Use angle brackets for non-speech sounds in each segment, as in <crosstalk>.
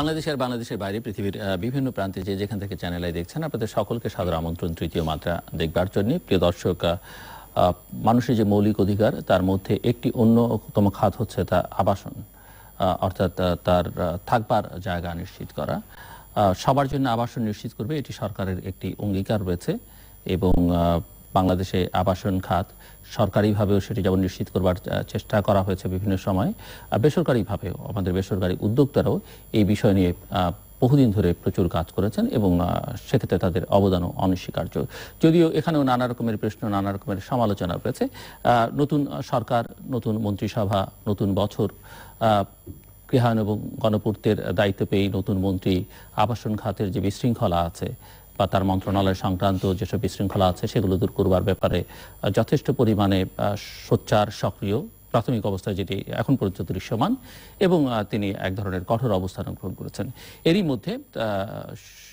বাংলাদেশের বাংলাদেশের বাইরে পৃথিবীর বিভিন্ন প্রান্তে যে যেখান থেকে চ্যানেলে দেখছেন আপনাদের সকলকে সাদর আমন্ত্রণ তৃতীয় মাত্রা দেখবার জন্য প্রিয় দর্শক মানুষের যে মৌলিক অধিকার তার মধ্যে একটি অন্যতম খাত হচ্ছে তা আবাসন অর্থাৎ তার থাকবার জায়গা নিশ্চিত করা সবার জন্য আবাসন নিশ্চিত করবে এটি সরকারের একটি অঙ্গীকার রয়েছে এবং বাংলাদেশে আবাসন খাত সরকারিভাবেও সেটি যেমন নিশ্চিত করবার চেষ্টা করা হয়েছে বিভিন্ন সময় বেসরকারিভাবেও আমাদের বেসরকারি উদ্যোক্তারাও এই বিষয় নিয়ে বহুদিন ধরে প্রচুর কাজ করেছেন এবং সেক্ষেত্রে তাদের অবদানও অনস্বীকার্য যদিও এখানেও নানা রকমের প্রশ্ন নানা রকমের সমালোচনা রয়েছে নতুন সরকার নতুন মন্ত্রিসভা নতুন বছর গৃহায়ন এবং গণপূর্তের দায়িত্ব পেয়ে নতুন মন্ত্রী আবাসন খাতের যে বিশৃঙ্খলা আছে বা তার মন্ত্রণালয় সংক্রান্ত যেসব বিশৃঙ্খলা আছে সেগুলো দূর করবার ব্যাপারে যথেষ্ট পরিমাণে সোচ্চার সক্রিয় প্রাথমিক অবস্থায় যেটি এখন পর্যন্ত দৃশ্যমান এবং তিনি এক ধরনের কঠোর অবস্থান গ্রহণ করেছেন এরই মধ্যে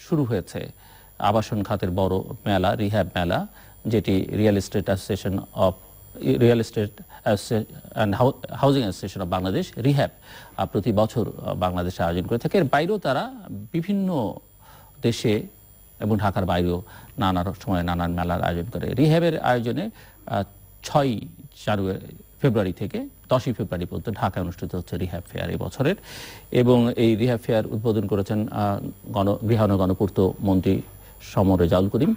শুরু হয়েছে আবাসন খাতের বড় মেলা রিহ্যাব মেলা যেটি real estate association of real estate and housing association of Bangladesh REHAB প্রতি বছর বাংলাদেশে আয়োজন করে থাকে এর বাইরেও তারা বিভিন্ন দেশে এবং ঢাকার বাইরেও নানা সময় নানান মেলার আয়োজন করে রিহ্যাবের আয়োজনে ছয় জানুয়ারি ফেব্রুয়ারি থেকে দশই ফেব্রুয়ারি পর্যন্ত ঢাকায় অনুষ্ঠিত হচ্ছে রিহ্যাব ফেয়ার এই বছরের এবং এই রিহ্যাব ফেয়ার উদ্বোধন করেছেন গণ গৃহায়ণ গণপূর্ত মন্ত্রী সমর রেজাউল করিম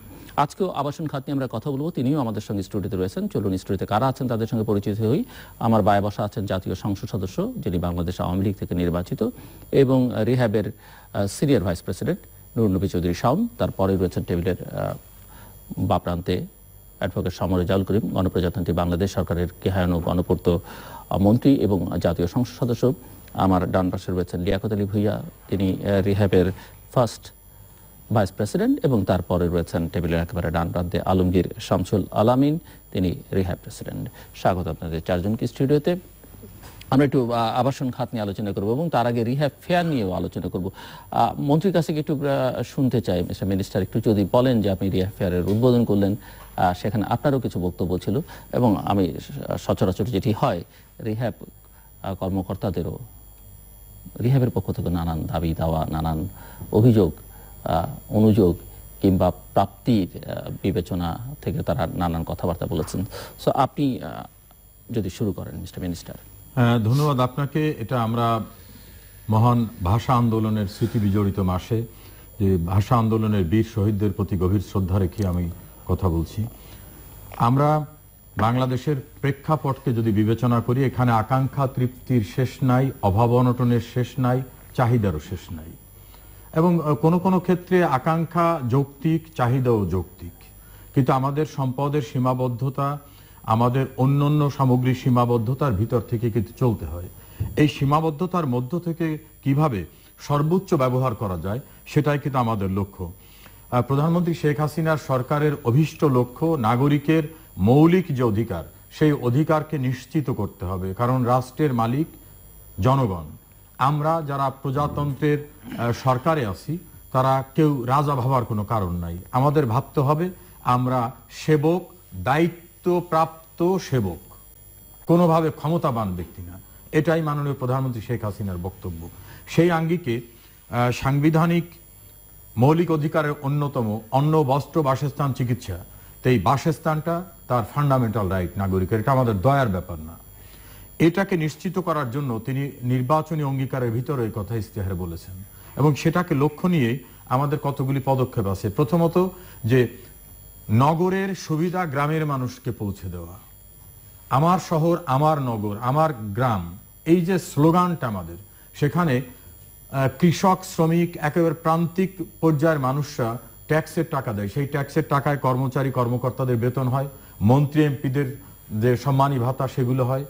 আজকেও আবাসন খাত নিয়ে আমরা কথা বলবো তিনিও আমাদের সঙ্গে স্টুডিওতে রয়েছেন চলুন স্টুডিওতে কারা আছেন তাদের সঙ্গে পরিচিত হই আমার বায় বসা আছেন জাতীয় সংসদ সদস্য যিনি বাংলাদেশ আওয়ামী লীগ থেকে নির্বাচিত এবং রিহ্যাবের senior vice president Nurnabi Chowdhury Shaon তারপরে রয়েছেন টেবিলের বা প্রান্তে অ্যাডভোকেট সমরজাল করিম গণপ্রজাতন্ত্রী বাংলাদেশ সরকারের কেহায়ন গণপূর্ত মন্ত্রী এবং জাতীয় সংসদ সদস্য আমার ডান পাশে রয়েছেন লিয়াকত আলী ভুইয়া তিনি রিহ্যাবের ফার্স্ট ভাইস প্রেসিডেন্ট এবং তারপরে রয়েছেন টেবিলের একেবারে ডান প্রান্তে আলমগীর শামসুল আলামিন তিনি রিহ্যাব প্রেসিডেন্ট স্বাগত আপনাদের চারজনকে স্টুডিওতে আমরা একটু আবাসন খাত নিয়ে আলোচনা করব এবং তার আগে রিহ্যাব ফেয়ার নিয়েও আলোচনা করব মন্ত্রীর কাছে একটু শুনতে চাই মিস্টার মিনিস্টার একটু যদি বলেন যে আপনি রিহ্যাব ফেয়ারের উদ্বোধন করলেন সেখানে আপনারও কিছু বক্তব্য ছিল এবং আমি সচরাচর যেটি হয় রিহ্যাব কর্মকর্তাদেরও রিহ্যাবের পক্ষ থেকে নানান দাবি দাওয়া নানান অভিযোগ অনুযোগ কিংবা প্রাপ্তির বিবেচনা থেকে তারা নানান কথাবার্তা বলেছেন সো আপনি যদি শুরু করেন মিস্টার মিনিস্টার ধন্যবাদ আপনাকে এটা আমরা মহান ভাষা আন্দোলনের স্মৃতি বিজড়িত মাসে যে ভাষা আন্দোলনের বীর শহীদদের প্রতি গভীর শ্রদ্ধা রেখে আমি কথা বলছি আমরা বাংলাদেশের প্রেক্ষাপটকে যদি বিবেচনা করি এখানে আকাঙ্ক্ষা তৃপ্তির শেষ নাই অভাব অনটনের শেষ নাই চাহিদারও শেষ নাই এবং কোনো কোনো ক্ষেত্রে আকাঙ্ক্ষা যৌক্তিক চাহিদাও যৌক্তিক কিন্তু আমাদের সম্পদের সীমাবদ্ধতা আমাদের অন্য অন্য সামগ্রিক সীমাবদ্ধতার ভিতর থেকে কিন্তু চলতে হয় এই সীমাবদ্ধতার মধ্য থেকে কিভাবে সর্বোচ্চ ব্যবহার করা যায় সেটাই কিন্তু আমাদের লক্ষ্য প্রধানমন্ত্রী শেখ হাসিনার সরকারের অভিষ্ট লক্ষ্য নাগরিকের মৌলিক যে অধিকার সেই অধিকারকে নিশ্চিত করতে হবে কারণ রাষ্ট্রের মালিক জনগণ আমরা যারা প্রজাতন্ত্রের সরকারে আছি তারা কেউ রাজা ভাবার কোনো কারণ নাই আমাদের ভাবতে হবে আমরা সেবক দায়িত্ব দায়িত্বপ্রাপ্ত সেবক কোনোভাবে ক্ষমতাবান ব্যক্তি না এটাই মাননীয় প্রধানমন্ত্রী শেখ হাসিনার বক্তব্য সেই আঙ্গিকে সাংবিধানিক মৌলিক অধিকারের অন্যতম অন্ন বস্ত্র বাসস্থান চিকিৎসা তো এই বাসস্থানটা তার ফান্ডামেন্টাল রাইট নাগরিকের এটা আমাদের দয়ার ব্যাপার না এটাকে নিশ্চিত করার জন্য তিনি নির্বাচনী অঙ্গীকারের ভিতরে এই কথা ইস্তেহার বলেছেন এবং সেটাকে লক্ষ্য নিয়ে আমাদের কতগুলি পদক্ষেপ আছে প্রথমত যে নগরের সুবিধা গ্রামের মানুষকে পৌঁছে দেওয়া আমার শহর আমার নগর আমার গ্রাম এই যে স্লোগানটা আমাদের সেখানে কৃষক শ্রমিক একেবারে প্রান্তিক পর্যায়ের মানুষরা ট্যাক্সের টাকা দেয় সেই ট্যাক্সের টাকায় কর্মচারী কর্মকর্তাদের বেতন হয় মন্ত্রী এমপিদের যে সম্মানী ভাতা সেগুলো হয়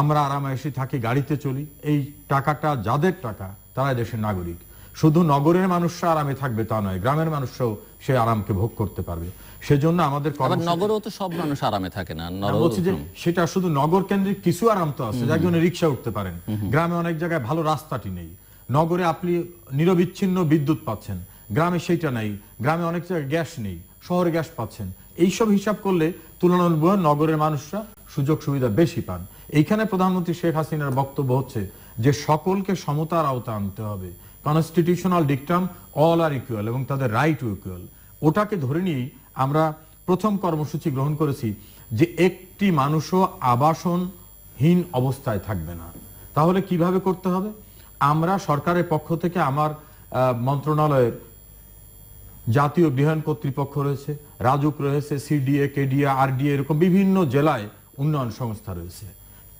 আমরা আরামায়েসি থাকি গাড়িতে চলি এই টাকাটা যাদের টাকা তারা দেশের নাগরিক শুধু নগরের মানুষরা আরামে থাকবে তা নয় গ্রামের মানুষরাও সে আরামকে ভোগ করতে পারবে সেজন্য আমাদের নগরও তো সব মানুষ আরামে থাকে না বলছি যে সেটা শুধু নগর কেন্দ্রিক কিছু আরাম তো আছে যার জন্য রিক্সা উঠতে পারেন গ্রামে অনেক জায়গায় ভালো রাস্তাটি নেই নগরে আপনি নিরবিচ্ছিন্ন বিদ্যুৎ পাচ্ছেন গ্রামে সেইটা নাই গ্রামে অনেক জায়গায় গ্যাস নেই শহরে গ্যাস পাচ্ছেন এইসব হিসাব করলে তুলনামূলক নগরের মানুষরা সুযোগ সুবিধা বেশি পান এইখানে প্রধানমন্ত্রী শেখ হাসিনার বক্তব্য হচ্ছে যে সকলকে সমতার আওতা আনতে হবে constitutional dictum all are equal এবং তাদের রাইট ইকুয়াল ওটাকে ধরে নিয়েই আমরা প্রথম কর্মসূচি গ্রহণ করেছি যে একটি মানুষও আবাসনহীন অবস্থায় থাকবে না তাহলে কিভাবে করতে হবে আমরা সরকারের পক্ষ থেকে আমার মন্ত্রণালয়ের জাতীয় গৃহায়ণ কর্তৃপক্ষ রয়েছে রাজুক রয়েছে সিডিএ কেডিএ আরডিএ এরকম বিভিন্ন জেলায় উন্নয়ন সংস্থা রয়েছে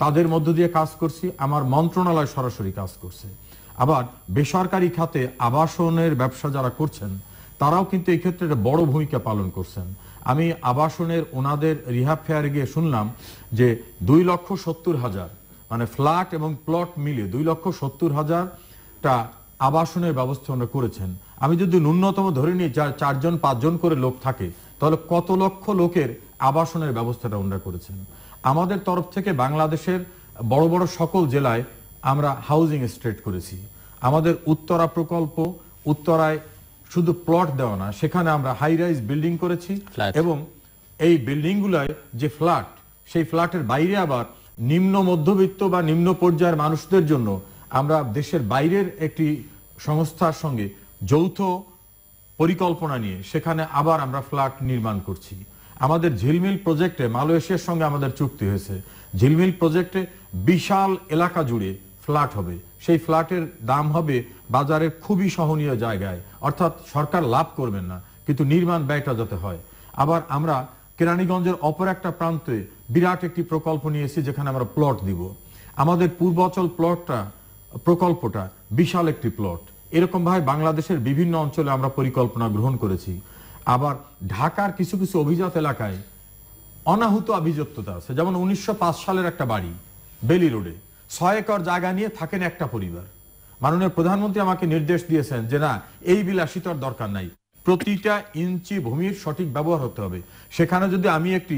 তাদের মধ্য দিয়ে কাজ করছি আমার মন্ত্রণালয় সরাসরি কাজ করছে আবার বেসরকারি খাতে আবাসনের ব্যবসা যারা করছেন তারাও কিন্তু এক্ষেত্রে একটা বড় ভূমিকা পালন করছেন আমি আবাসনের ওনাদের রিহাব ফেয়ারে গিয়ে শুনলাম যে দুই লক্ষ সত্তর হাজার মানে ফ্ল্যাট এবং প্লট মিলিয়ে দুই লক্ষ সত্তর হাজারটা আবাসনের ব্যবস্থা ওনারা করেছেন আমি যদি ন্যূনতম ধরে নিই যার চারজন পাঁচজন করে লোক থাকে তাহলে কত লক্ষ লোকের আবাসনের ব্যবস্থাটা ওনারা করেছেন আমাদের তরফ থেকে বাংলাদেশের বড় বড় সকল জেলায় আমরা হাউজিং স্ট্রেট করেছি আমাদের উত্তরা প্রকল্প উত্তরায় শুধু প্লট দেওয়া না সেখানে আমরা হাই রাইজ বিল্ডিং করেছি এবং এই বিল্ডিংগুলোয় যে ফ্ল্যাট সেই ফ্ল্যাটের বাইরে আবার নিম্ন মধ্যবিত্ত বা নিম্ন পর্যায়ের মানুষদের জন্য আমরা দেশের বাইরের একটি সংস্থার সঙ্গে যৌথ পরিকল্পনা নিয়ে সেখানে আবার আমরা ফ্ল্যাট নির্মাণ করছি আমাদের ঝিলমিল প্রজেক্টে মালয়েশিয়ার সঙ্গে আমাদের চুক্তি হয়েছে ঝিলমিল প্রজেক্টে বিশাল এলাকা জুড়ে ফ্ল্যাট হবে সেই ফ্ল্যাটের দাম হবে বাজারের খুবই সহনীয় জায়গায় অর্থাৎ সরকার লাভ করবেন না কিন্তু নির্মাণ ব্যয়টা যাতে হয় আবার আমরা কেরানীগঞ্জের অপর একটা প্রান্তে বিরাট একটি প্রকল্প নিয়েছি যেখানে আমরা প্লট দিব আমাদের পূর্বাচল প্লটটা প্রকল্পটা বিশাল একটি প্লট এরকমভাবে বাংলাদেশের বিভিন্ন অঞ্চলে আমরা পরিকল্পনা গ্রহণ করেছি আবার ঢাকার কিছু কিছু অভিজাত এলাকায় অনাহুত অভিযুক্ততা আছে যেমন উনিশশো সালের একটা বাড়ি বেলি রোডে ছয় একর জায়গা নিয়ে থাকেন একটা পরিবার মাননীয় প্রধানমন্ত্রী আমাকে নির্দেশ দিয়েছেন যে না এই বিলাসিতার দরকার নাই প্রতিটা ইঞ্চি ভূমির সঠিক ব্যবহার হতে হবে সেখানে যদি আমি একটি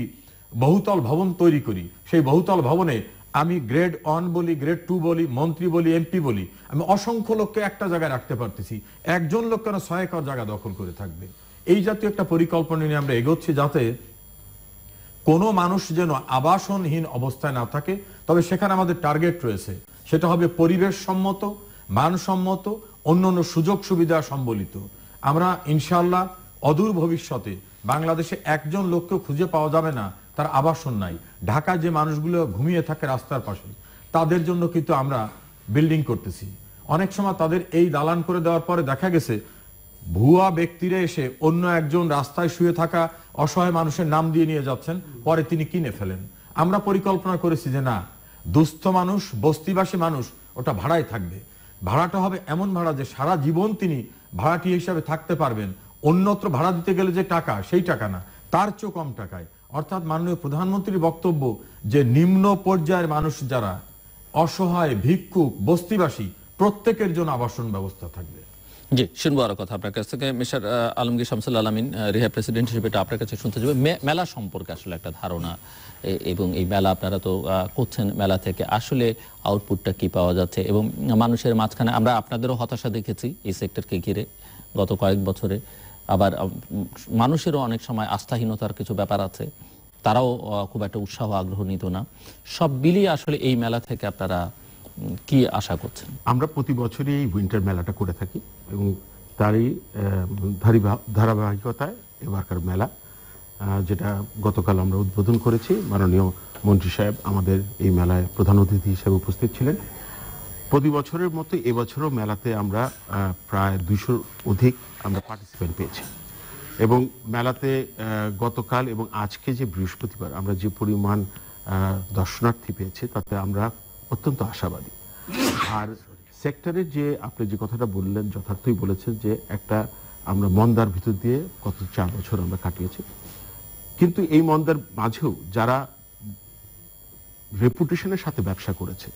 বহুতল ভবন তৈরি করি সেই বহুতল ভবনে আমি গ্রেড ওয়ান বলি গ্রেড টু বলি মন্ত্রী বলি এমপি বলি আমি অসংখ্য লোককে একটা জায়গায় রাখতে পারতেছি একজন লোক কেন ছয় একর জায়গা দখল করে থাকবে এই জাতীয় একটা পরিকল্পনা নিয়ে আমরা এগোচ্ছি যাতে কোনো মানুষ যেন আবাসনহীন অবস্থায় না থাকে তবে সেখানে আমাদের টার্গেট রয়েছে সেটা হবে পরিবেশ সম্মত মানসম্মত অন্যান্য সুযোগ সুবিধা সম্বলিত আমরা ইনশাল্লাহ অদূর ভবিষ্যতে বাংলাদেশে একজন লোককে খুঁজে পাওয়া যাবে না তার আবাসন নাই ঢাকা যে মানুষগুলো ঘুমিয়ে থাকে রাস্তার পাশে তাদের জন্য কিন্তু আমরা বিল্ডিং করতেছি অনেক সময় তাদের এই দালান করে দেওয়ার পরে দেখা গেছে ভুয়া ব্যক্তিরা এসে অন্য একজন রাস্তায় শুয়ে থাকা অসহায় মানুষের নাম দিয়ে নিয়ে যাচ্ছেন পরে তিনি কিনে ফেলেন আমরা পরিকল্পনা করেছি যে না দুস্থ মানুষ বস্তিবাসী মানুষ ওটা ভাড়ায় থাকবে ভাড়াটা হবে এমন ভাড়া যে সারা জীবন তিনি ভাড়াটি হিসাবে থাকতে পারবেন অন্যত্র ভাড়া দিতে গেলে যে টাকা সেই টাকা না তার চেয়েও কম টাকায় অর্থাৎ মাননীয় প্রধানমন্ত্রীর বক্তব্য যে নিম্ন পর্যায়ের মানুষ যারা অসহায় ভিক্ষুক বস্তিবাসী প্রত্যেকের জন্য আবাসন ব্যবস্থা থাকবে জি শুনবো আরো কথা আপনার কাছ থেকে মিস্টার আলমগীর শামসুল আলমিন রিহা প্রেসিডেন্ট হিসেবে এটা আপনার কাছে শুনতে যাবে মেলা সম্পর্কে আসলে একটা ধারণা এবং এই মেলা আপনারা তো করছেন মেলা থেকে আসলে আউটপুটটা কি পাওয়া যাচ্ছে এবং মানুষের মাঝখানে আমরা আপনাদেরও হতাশা দেখেছি এই সেক্টরকে ঘিরে গত কয়েক বছরে আবার মানুষেরও অনেক সময় আস্থাহীনতার কিছু ব্যাপার আছে তারাও খুব একটা উৎসাহ আগ্রহ নিত না সব মিলিয়ে আসলে এই মেলা থেকে আপনারা কি আশা করছেন আমরা প্রতি বছরই এই উইন্টার মেলাটা করে থাকি এবং তারই ধারাবাহিকতায় এবারকার মেলা যেটা গতকাল আমরা উদ্বোধন করেছি মাননীয় মন্ত্রী সাহেব আমাদের এই মেলায় প্রধান অতিথি হিসেবে উপস্থিত ছিলেন প্রতি বছরের মতো এবছরও মেলাতে আমরা প্রায় দুশোর অধিক আমরা পার্টিসিপেন্ট পেয়েছি এবং মেলাতে গতকাল এবং আজকে যে বৃহস্পতিবার আমরা যে পরিমাণ দর্শনার্থী পেয়েছি তাতে আমরা অত্যন্ত আশাবাদী আর সেক্টরের যে আপনি যে কথাটা বললেন যথার্থই বলেছেন যে একটা আমরা মন্দার ভিতর দিয়ে কত চার বছর আমরা কাটিয়েছি কিন্তু এই মন্দার মাঝেও যারা রেপুটেশনের সাথে ব্যবসা করেছে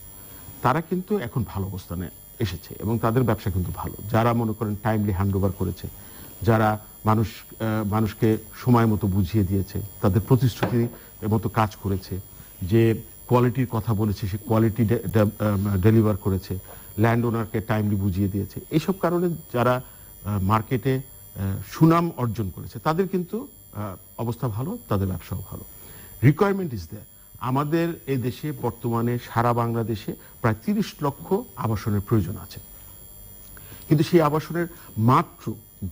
তারা কিন্তু এখন ভালো অবস্থানে এসেছে এবং তাদের ব্যবসা কিন্তু ভালো যারা মনে করেন টাইমলি হ্যান্ডওভার করেছে যারা মানুষ মানুষকে সময় মতো বুঝিয়ে দিয়েছে তাদের প্রতিশ্রুতি মতো কাজ করেছে যে কোয়ালিটির কথা বলেছে সে কোয়ালিটি ডেলিভার um, করেছে ল্যান্ড ওনারকে টাইমলি বুঝিয়ে দিয়েছে এইসব কারণে যারা মার্কেটে সুনাম অর্জন করেছে তাদের কিন্তু অবস্থা ভালো তাদের ব্যবসাও ভালো রিকোয়ারমেন্ট ইজ দেয় আমাদের এ দেশে বর্তমানে সারা বাংলাদেশে প্রায় তিরিশ লক্ষ আবাসনের প্রয়োজন আছে কিন্তু সেই আবাসনের মাত্র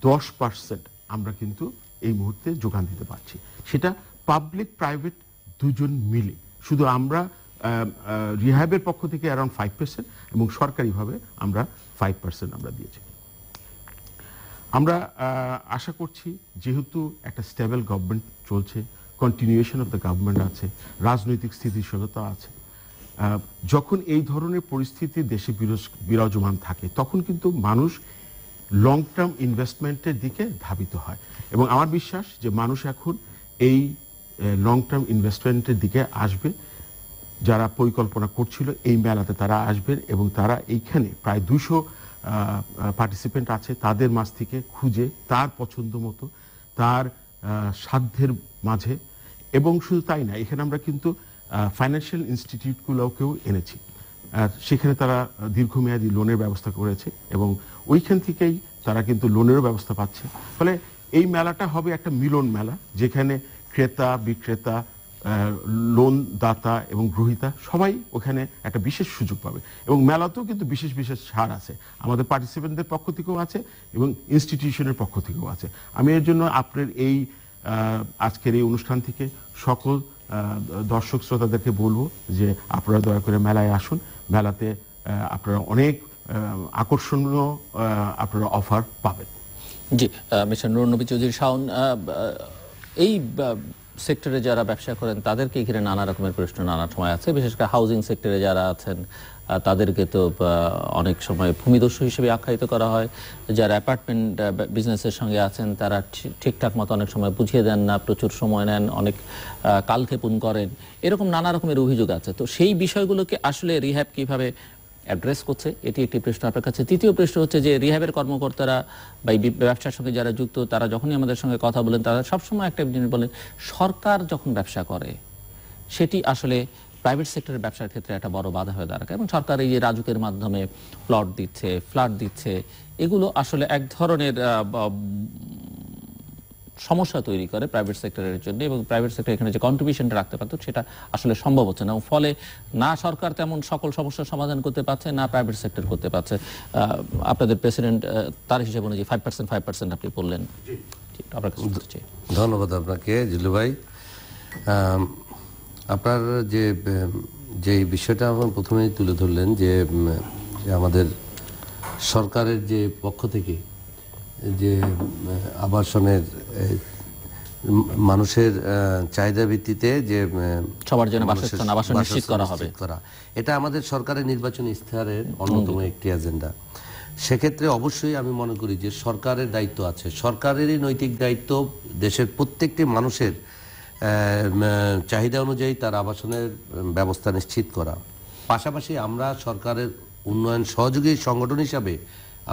দশ পার্সেন্ট আমরা কিন্তু এই মুহূর্তে যোগান দিতে পারছি সেটা পাবলিক প্রাইভেট দুজন মিলে শুধু আমরা রিহ্যাবের পক্ষ থেকে অ্যারাউন্ড ফাইভ পার্সেন্ট এবং সরকারিভাবে আমরা ফাইভ পার্সেন্ট আমরা দিয়েছি আমরা আশা করছি যেহেতু একটা স্টেবল গভর্নমেন্ট চলছে কন্টিনিউয়েশন অফ দ্য গভর্নমেন্ট আছে রাজনৈতিক স্থিতিশীলতা আছে যখন এই ধরনের পরিস্থিতি দেশে বিরাজমান থাকে তখন কিন্তু মানুষ লং টার্ম ইনভেস্টমেন্টের দিকে ধাবিত হয় এবং আমার বিশ্বাস যে মানুষ এখন এই লং টার্ম ইনভেস্টমেন্টের দিকে আসবে যারা পরিকল্পনা করছিল এই মেলাতে তারা আসবেন এবং তারা এইখানে প্রায় দুশো পার্টিসিপেন্ট আছে তাদের মাছ থেকে খুঁজে তার পছন্দ মতো তার সাধ্যের মাঝে এবং শুধু তাই না এখানে আমরা কিন্তু ফাইন্যান্সিয়াল ইনস্টিটিউটগুলোকেও এনেছি আর সেখানে তারা দীর্ঘমেয়াদী লোনের ব্যবস্থা করেছে এবং ওইখান থেকেই তারা কিন্তু লোনেরও ব্যবস্থা পাচ্ছে ফলে এই মেলাটা হবে একটা মিলন মেলা যেখানে ক্রেতা বিক্রেতা লোন দাতা এবং গ্রহিতা সবাই ওখানে একটা বিশেষ সুযোগ পাবে এবং মেলাতেও কিন্তু বিশেষ বিশেষ ছাড় আছে আমাদের পার্টিসিপেন্টদের পক্ষ থেকেও আছে এবং ইনস্টিটিউশনের পক্ষ থেকেও আছে আমি এর জন্য আপনার এই আজকের এই অনুষ্ঠান থেকে সকল দর্শক শ্রোতাদেরকে বলবো যে আপনারা দয়া করে মেলায় আসুন মেলাতে আপনারা অনেক আকর্ষণীয় আপনারা অফার পাবেন জি মিস্টার নুরনবী চৌধুরী শাওন এই সেক্টরে যারা ব্যবসা করেন তাদেরকে ঘিরে নানা রকমের প্রশ্ন নানা সময় আছে বিশেষ করে হাউজিং সেক্টরে যারা আছেন তাদেরকে তো অনেক সময় ভূমিদস্যু হিসেবে আখ্যায়িত করা হয় যারা অ্যাপার্টমেন্ট বিজনেসের সঙ্গে আছেন তারা ঠিকঠাক মতো অনেক সময় বুঝিয়ে দেন না প্রচুর সময় নেন অনেক কালক্ষেপণ করেন এরকম নানা রকমের অভিযোগ আছে তো সেই বিষয়গুলোকে আসলে রিহ্যাব কীভাবে অ্যাড্রেস করছে এটি একটি প্রশ্ন আপনার কাছে তৃতীয় প্রশ্ন হচ্ছে যে রিহাবের কর্মকর্তারা বা ব্যবসার সঙ্গে যারা যুক্ত তারা যখনই আমাদের সঙ্গে কথা বলেন তারা সবসময় একটা জিনিস বলেন সরকার যখন ব্যবসা করে সেটি আসলে প্রাইভেট সেক্টরের ব্যবসার ক্ষেত্রে একটা বড় বাধা হয়ে দাঁড়ায় এবং সরকার এই যে রাজুকের মাধ্যমে প্লট দিচ্ছে ফ্ল্যাট দিচ্ছে এগুলো আসলে এক ধরনের সমস্যা তৈরি করে প্রাইভেট সেক্টরের জন্য এবং প্রাইভেট সেক্টর এখানে যে কন্ট্রিবিউশনটা রাখতে পারত সেটা আসলে সম্ভব হচ্ছে না ফলে না সরকার তেমন সকল সমস্যার সমাধান করতে পারছে না প্রাইভেট সেক্টর করতে পারছে আপনাদের প্রেসিডেন্ট তার হিসেবে অনুযায়ী ফাইভ পার্সেন্ট ফাইভ পার্সেন্ট আপনি বললেন ধন্যবাদ আপনাকে জিলু ভাই আপনার যে যে বিষয়টা আমার প্রথমেই তুলে ধরলেন যে আমাদের সরকারের যে পক্ষ থেকে যে আবাসনের মানুষের চাহিদা ভিত্তিতে যে সবার জন্য আবাসন নিশ্চিত করা হবে করা এটা আমাদের সরকারের নির্বাচনী ইস্তেহারের অন্যতম একটি এজেন্ডা সেক্ষেত্রে অবশ্যই আমি মনে করি যে সরকারের দায়িত্ব আছে সরকারেরই নৈতিক দায়িত্ব দেশের প্রত্যেকটি মানুষের চাহিদা অনুযায়ী তার আবাসনের ব্যবস্থা নিশ্চিত করা পাশাপাশি আমরা সরকারের উন্নয়ন সহযোগী সংগঠন হিসাবে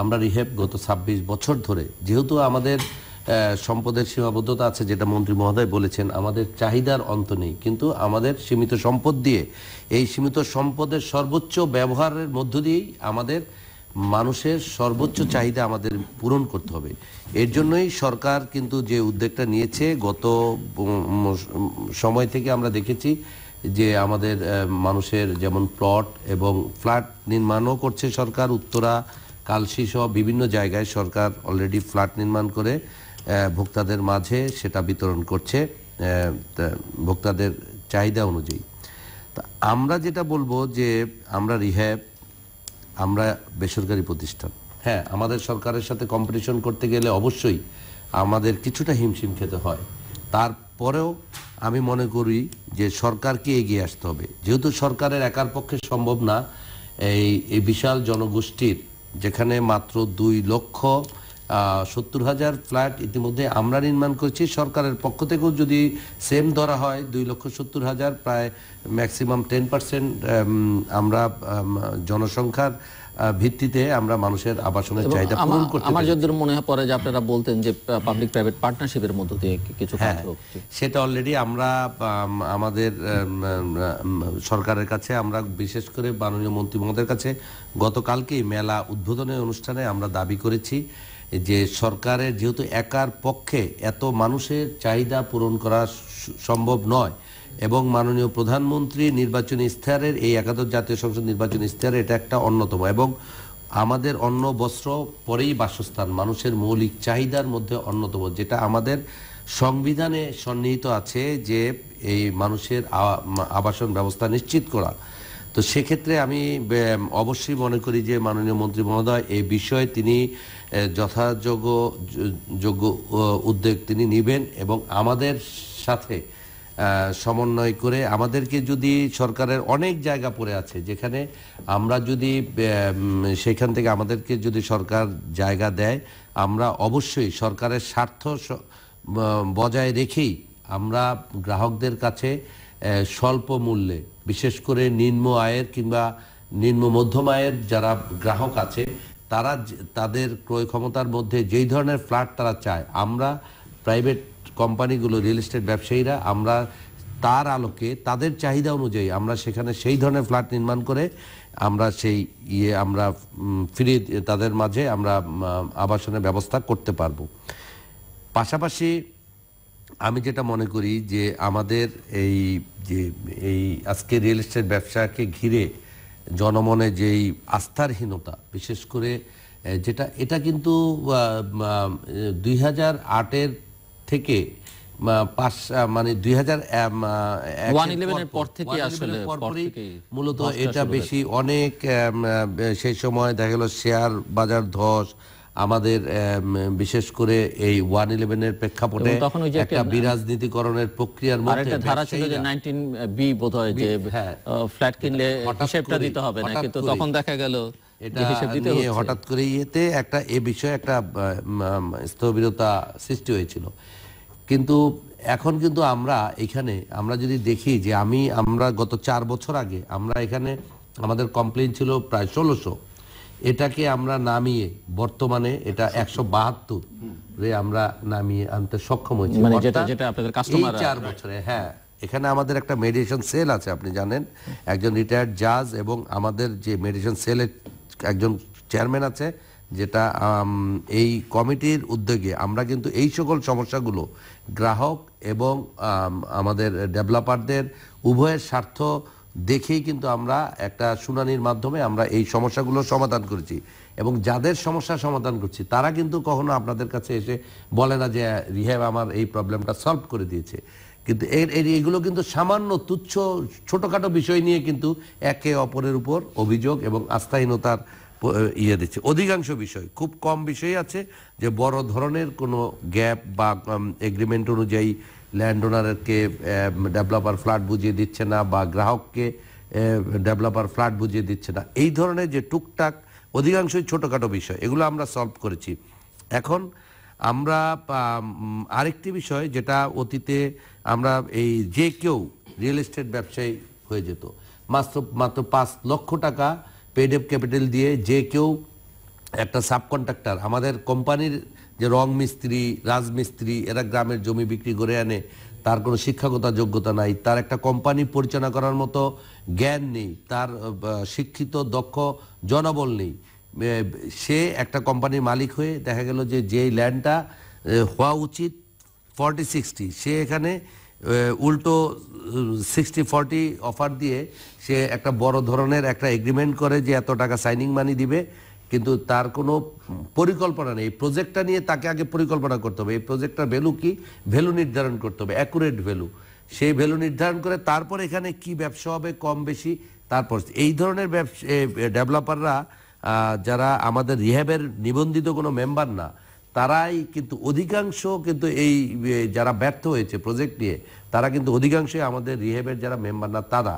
আমরা রিহেব গত ২৬ বছর ধরে যেহেতু আমাদের সম্পদের সীমাবদ্ধতা আছে যেটা মন্ত্রী মহোদয় বলেছেন আমাদের চাহিদার অন্ত নেই কিন্তু আমাদের সীমিত সম্পদ দিয়ে এই সীমিত সম্পদের সর্বোচ্চ ব্যবহারের মধ্য দিয়েই আমাদের মানুষের সর্বোচ্চ চাহিদা আমাদের পূরণ করতে হবে এর জন্যই সরকার কিন্তু যে উদ্যোগটা নিয়েছে গত সময় থেকে আমরা দেখেছি যে আমাদের মানুষের যেমন প্লট এবং ফ্ল্যাট নির্মাণও করছে সরকার উত্তরা কালশিসহ সহ বিভিন্ন জায়গায় সরকার অলরেডি ফ্ল্যাট নির্মাণ করে ভোক্তাদের মাঝে সেটা বিতরণ করছে ভোক্তাদের চাহিদা অনুযায়ী তা আমরা যেটা বলবো যে আমরা রিহ্যাব আমরা বেসরকারি প্রতিষ্ঠান হ্যাঁ আমাদের সরকারের সাথে কম্পিটিশন করতে গেলে অবশ্যই আমাদের কিছুটা হিমশিম খেতে হয় তারপরেও আমি মনে করি যে সরকারকে এগিয়ে আসতে হবে যেহেতু সরকারের একার পক্ষে সম্ভব না এই এই বিশাল জনগোষ্ঠীর যেখানে মাত্র দুই লক্ষ সত্তর হাজার ফ্ল্যাট ইতিমধ্যে আমরা নির্মাণ করছি সরকারের পক্ষ থেকেও যদি সেম ধরা হয় দুই লক্ষ সত্তর হাজার প্রায় ম্যাক্সিমাম টেন পার্সেন্ট আমরা জনসংখ্যার ভিত্তিতে আমরা মানুষের আবাসনের চাহিদা পূরণ করতে আমার যদি মনে পড়ে যে আপনারা বলতেন যে পাবলিক প্রাইভেট পার্টনারশিপের মধ্য দিয়ে কিছু হ্যাঁ সেটা অলরেডি আমরা আমাদের সরকারের কাছে আমরা বিশেষ করে মাননীয় মন্ত্রী মহোদয়ের কাছে গতকালকেই মেলা উদ্বোধনের অনুষ্ঠানে আমরা দাবি করেছি যে সরকারের যেহেতু একার পক্ষে এত মানুষের চাহিদা পূরণ করা সম্ভব নয় এবং মাননীয় প্রধানমন্ত্রী নির্বাচনী ইস্তেহারের এই একাদশ জাতীয় সংসদ নির্বাচনী ইস্তাহারের এটা একটা অন্যতম এবং আমাদের অন্ন বস্ত্র পরেই বাসস্থান মানুষের মৌলিক চাহিদার মধ্যে অন্যতম যেটা আমাদের সংবিধানে সন্নিহিত আছে যে এই মানুষের আবাসন ব্যবস্থা নিশ্চিত করা তো সেক্ষেত্রে আমি অবশ্যই মনে করি যে মাননীয় মন্ত্রী মহোদয় এই বিষয়ে তিনি যথাযোগ্য যোগ্য উদ্যোগ তিনি নেবেন এবং আমাদের সাথে সমন্বয় করে আমাদেরকে যদি সরকারের অনেক জায়গা পড়ে আছে যেখানে আমরা যদি সেখান থেকে আমাদেরকে যদি সরকার জায়গা দেয় আমরা অবশ্যই সরকারের স্বার্থ বজায় রেখেই আমরা গ্রাহকদের কাছে স্বল্প মূল্যে বিশেষ করে নিম্ন আয়ের কিংবা নিম্ন মধ্যম আয়ের যারা গ্রাহক আছে তারা তাদের ক্রয় ক্ষমতার মধ্যে যেই ধরনের ফ্ল্যাট তারা চায় আমরা প্রাইভেট কোম্পানিগুলো রিয়েল এস্টেট ব্যবসায়ীরা আমরা তার আলোকে তাদের চাহিদা অনুযায়ী আমরা সেখানে সেই ধরনের ফ্ল্যাট নির্মাণ করে আমরা সেই ইয়ে আমরা ফিরিয়ে তাদের মাঝে আমরা আবাসনের ব্যবস্থা করতে পারব পাশাপাশি আমি যেটা মনে করি যে আমাদের এই যে এই আজকে রিয়েল এস্টেট ব্যবসাকে ঘিরে জনমনে যেই আস্থারহীনতা বিশেষ করে যেটা এটা কিন্তু দুই হাজার আটের থেকে পাঁচ মানে দুই হাজার পর থেকে আসলে মূলত এটা বেশি অনেক সেই সময় দেখা গেল শেয়ার বাজার ধস আমাদের বিশেষ করে এই ওয়ান ইলেভেনের প্রেক্ষাপটে একটা বিরাজনীতিকরণের প্রক্রিয়ার মধ্যে ধারা ছিল যে নাইনটিন বি বোধ হয় যে হ্যাঁ। ফ্ল্যাট কিনলে হিসেবটা দিতে হবে না কিন্তু তখন দেখা গেল হঠাৎ করে ইয়েতে একটা এ বিষয়ে একটা স্থবিরতা সৃষ্টি হয়েছিল কিন্তু এখন কিন্তু আমরা এখানে আমরা যদি দেখি যে আমি আমরা গত চার বছর আগে আমরা এখানে আমাদের কমপ্লেন ছিল প্রায় ষোলোশো এটাকে আমরা নামিয়ে বর্তমানে এটা একশো বাহাত্তর রে আমরা নামিয়ে আনতে সক্ষম হয়েছি মানে চার বছরে হ্যাঁ এখানে আমাদের একটা মেডিটেশন সেল আছে আপনি জানেন একজন রিটায়ার্ড জাজ এবং আমাদের যে মেডিটেশন সেলের একজন চেয়ারম্যান আছে যেটা এই কমিটির উদ্যোগে আমরা কিন্তু এই সকল সমস্যাগুলো গ্রাহক এবং আমাদের ডেভেলপারদের উভয়ের স্বার্থ দেখেই কিন্তু আমরা একটা শুনানির মাধ্যমে আমরা এই সমস্যাগুলো সমাধান করেছি এবং যাদের সমস্যা সমাধান করছি তারা কিন্তু কখনো আপনাদের কাছে এসে বলে না যে রিহ্যাব আমার এই প্রবলেমটা সলভ করে দিয়েছে কিন্তু এর এগুলো কিন্তু সামান্য তুচ্ছ ছোটোখাটো বিষয় নিয়ে কিন্তু একে অপরের উপর অভিযোগ এবং আস্থাহীনতার ইয়ে দিচ্ছে অধিকাংশ বিষয় খুব কম বিষয় আছে যে বড় ধরনের কোনো গ্যাপ বা এগ্রিমেন্ট অনুযায়ী ল্যান্ড ওনারকে ডেভেলপার ফ্ল্যাট বুঝিয়ে দিচ্ছে না বা গ্রাহককে ডেভেলপার ফ্ল্যাট বুঝিয়ে দিচ্ছে না এই ধরনের যে টুকটাক অধিকাংশই ছোটোখাটো বিষয় এগুলো আমরা সলভ করেছি এখন আমরা আরেকটি বিষয় যেটা অতীতে আমরা এই যে কেউ রিয়েল এস্টেট ব্যবসায়ী হয়ে যেত মাত্র মাত্র পাঁচ লক্ষ টাকা পেড ক্যাপিটাল দিয়ে যে কেউ একটা কন্ট্রাক্টার আমাদের কোম্পানির যে রং মিস্ত্রি রাজমিস্ত্রি এরা গ্রামের জমি বিক্রি করে আনে তার কোনো শিক্ষাগত যোগ্যতা নাই তার একটা কোম্পানি পরিচালনা করার মতো জ্ঞান নেই তার শিক্ষিত দক্ষ জনবল নেই সে একটা কোম্পানির মালিক হয়ে দেখা গেল যে যেই ল্যান্ডটা হওয়া উচিত ফর্টি সিক্সটি সে এখানে উল্টো সিক্সটি ফর্টি অফার দিয়ে সে একটা বড় ধরনের একটা এগ্রিমেন্ট করে যে এত টাকা সাইনিং মানি দিবে কিন্তু তার কোনো পরিকল্পনা নেই প্রজেক্টটা নিয়ে তাকে আগে পরিকল্পনা করতে হবে এই প্রজেক্টটার ভ্যালু কি ভ্যালু নির্ধারণ করতে হবে অ্যাকুরেট ভ্যালু সেই ভ্যালু নির্ধারণ করে তারপর এখানে কি ব্যবসা হবে কম বেশি তারপর এই ধরনের ব্যবসা ডেভেলপাররা যারা আমাদের রিহ্যাবের নিবন্ধিত কোনো মেম্বার না তারাই কিন্তু অধিকাংশ কিন্তু এই যারা ব্যর্থ হয়েছে প্রজেক্ট নিয়ে তারা কিন্তু অধিকাংশই আমাদের রিহেবের যারা মেম্বার না তারা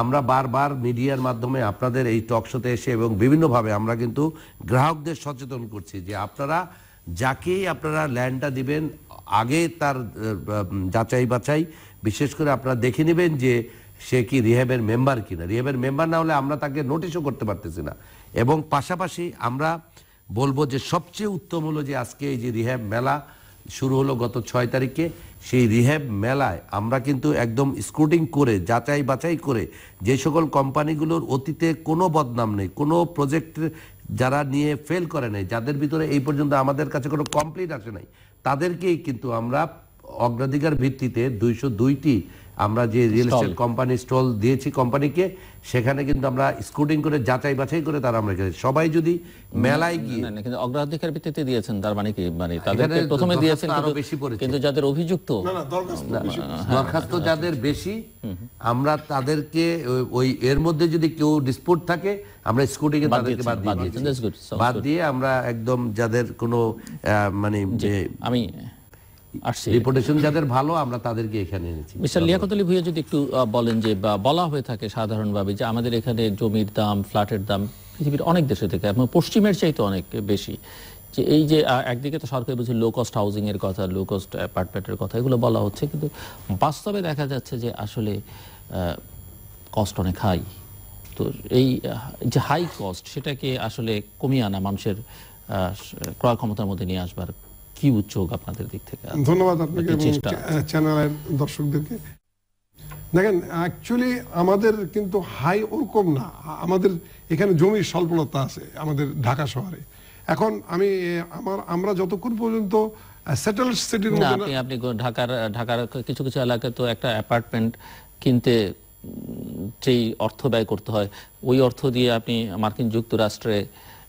আমরা বারবার মিডিয়ার মাধ্যমে আপনাদের এই টক শোতে এসে এবং বিভিন্নভাবে আমরা কিন্তু গ্রাহকদের সচেতন করছি যে আপনারা যাকেই আপনারা ল্যান্ডটা দিবেন আগে তার যাচাই বাছাই বিশেষ করে আপনারা দেখে নেবেন যে সে কি রিহ্যাবের মেম্বার কিনা রিহ্যাবের মেম্বার না হলে আমরা তাকে নোটিশও করতে পারতেছি না এবং পাশাপাশি আমরা বলবো যে সবচেয়ে উত্তম হলো যে আজকে এই যে রিহ্যাব মেলা শুরু হলো গত ছয় তারিখে সেই রিহ্যাব মেলায় আমরা কিন্তু একদম স্ক্রুটিং করে যাচাই বাছাই করে যে সকল কোম্পানিগুলোর অতীতে কোনো বদনাম নেই কোনো প্রজেক্ট যারা নিয়ে ফেল করে নাই যাদের ভিতরে এই পর্যন্ত আমাদের কাছে কোনো কমপ্লিট আসে নাই তাদেরকেই কিন্তু আমরা অগ্রাধিকার ভিত্তিতে দুইশো দুইটি আমরা যে রিয়েল এস্টেট কোম্পানি স্টল দিয়েছি কোম্পানিকে সেখানে কিন্তু আমরা স্কুটিং করে যাচাই বাছাই করে তারা আমরা রেখেছি সবাই যদি মেলায় গিয়ে না কিন্তু অগ্রাধিকার ভিত্তিতে দিয়েছেন তার মানে কি মানে তাদেরকে প্রথমে দিয়েছেন কিন্তু বেশি পড়েছে কিন্তু যাদের অভিযুক্ত না দরখাস্ত হ্যাঁ, হ্যাঁ, যাদের হ্যাঁ। বেশি আমরা তাদেরকে ওই এর মধ্যে যদি কেউ ডিসপুট থাকে আমরা স্কুটিং এ তাদেরকে বাদ দিয়ে বাদ দিয়ে আমরা একদম যাদের কোনো মানে যে আমি আসছে রিপোর্টেশন যাদের ভালো আমরা তাদেরকে এখানে এনেছি মিস্টার লিয়াকত আলী ভুইয়া যদি একটু বলেন যে বলা হয়ে থাকে সাধারণভাবে যে আমাদের এখানে জমির দাম ফ্ল্যাটের দাম পৃথিবীর অনেক দেশে থেকে এবং পশ্চিমের চাইতে অনেক বেশি যে এই যে একদিকে তো সরকার বলছে লো কস্ট হাউজিংয়ের কথা লো কস্ট অ্যাপার্টমেন্টের কথা এগুলো বলা হচ্ছে কিন্তু বাস্তবে দেখা যাচ্ছে যে আসলে কস্ট অনেক হাই তো এই যে হাই কস্ট সেটাকে আসলে কমিয়ে আনা মানুষের ক্রয় ক্ষমতার মধ্যে নিয়ে আসবার কি উদ্যোগ আপনাদের দিক থেকে ধন্যবাদ আপনাকে চ্যানেলের দর্শকদেরকে দেখেন অ্যাকচুয়ালি আমাদের কিন্তু হাই ওরকম না আমাদের এখানে জমির স্বল্পলতা আছে আমাদের ঢাকা শহরে এখন আমি আমার আমরা যতক্ষণ পর্যন্ত সেটেল সিটির আপনি আপনি ঢাকার ঢাকার কিছু কিছু এলাকায় তো একটা অ্যাপার্টমেন্ট কিনতে যেই অর্থ ব্যয় করতে হয় ওই অর্থ দিয়ে আপনি মার্কিন যুক্তরাষ্ট্রে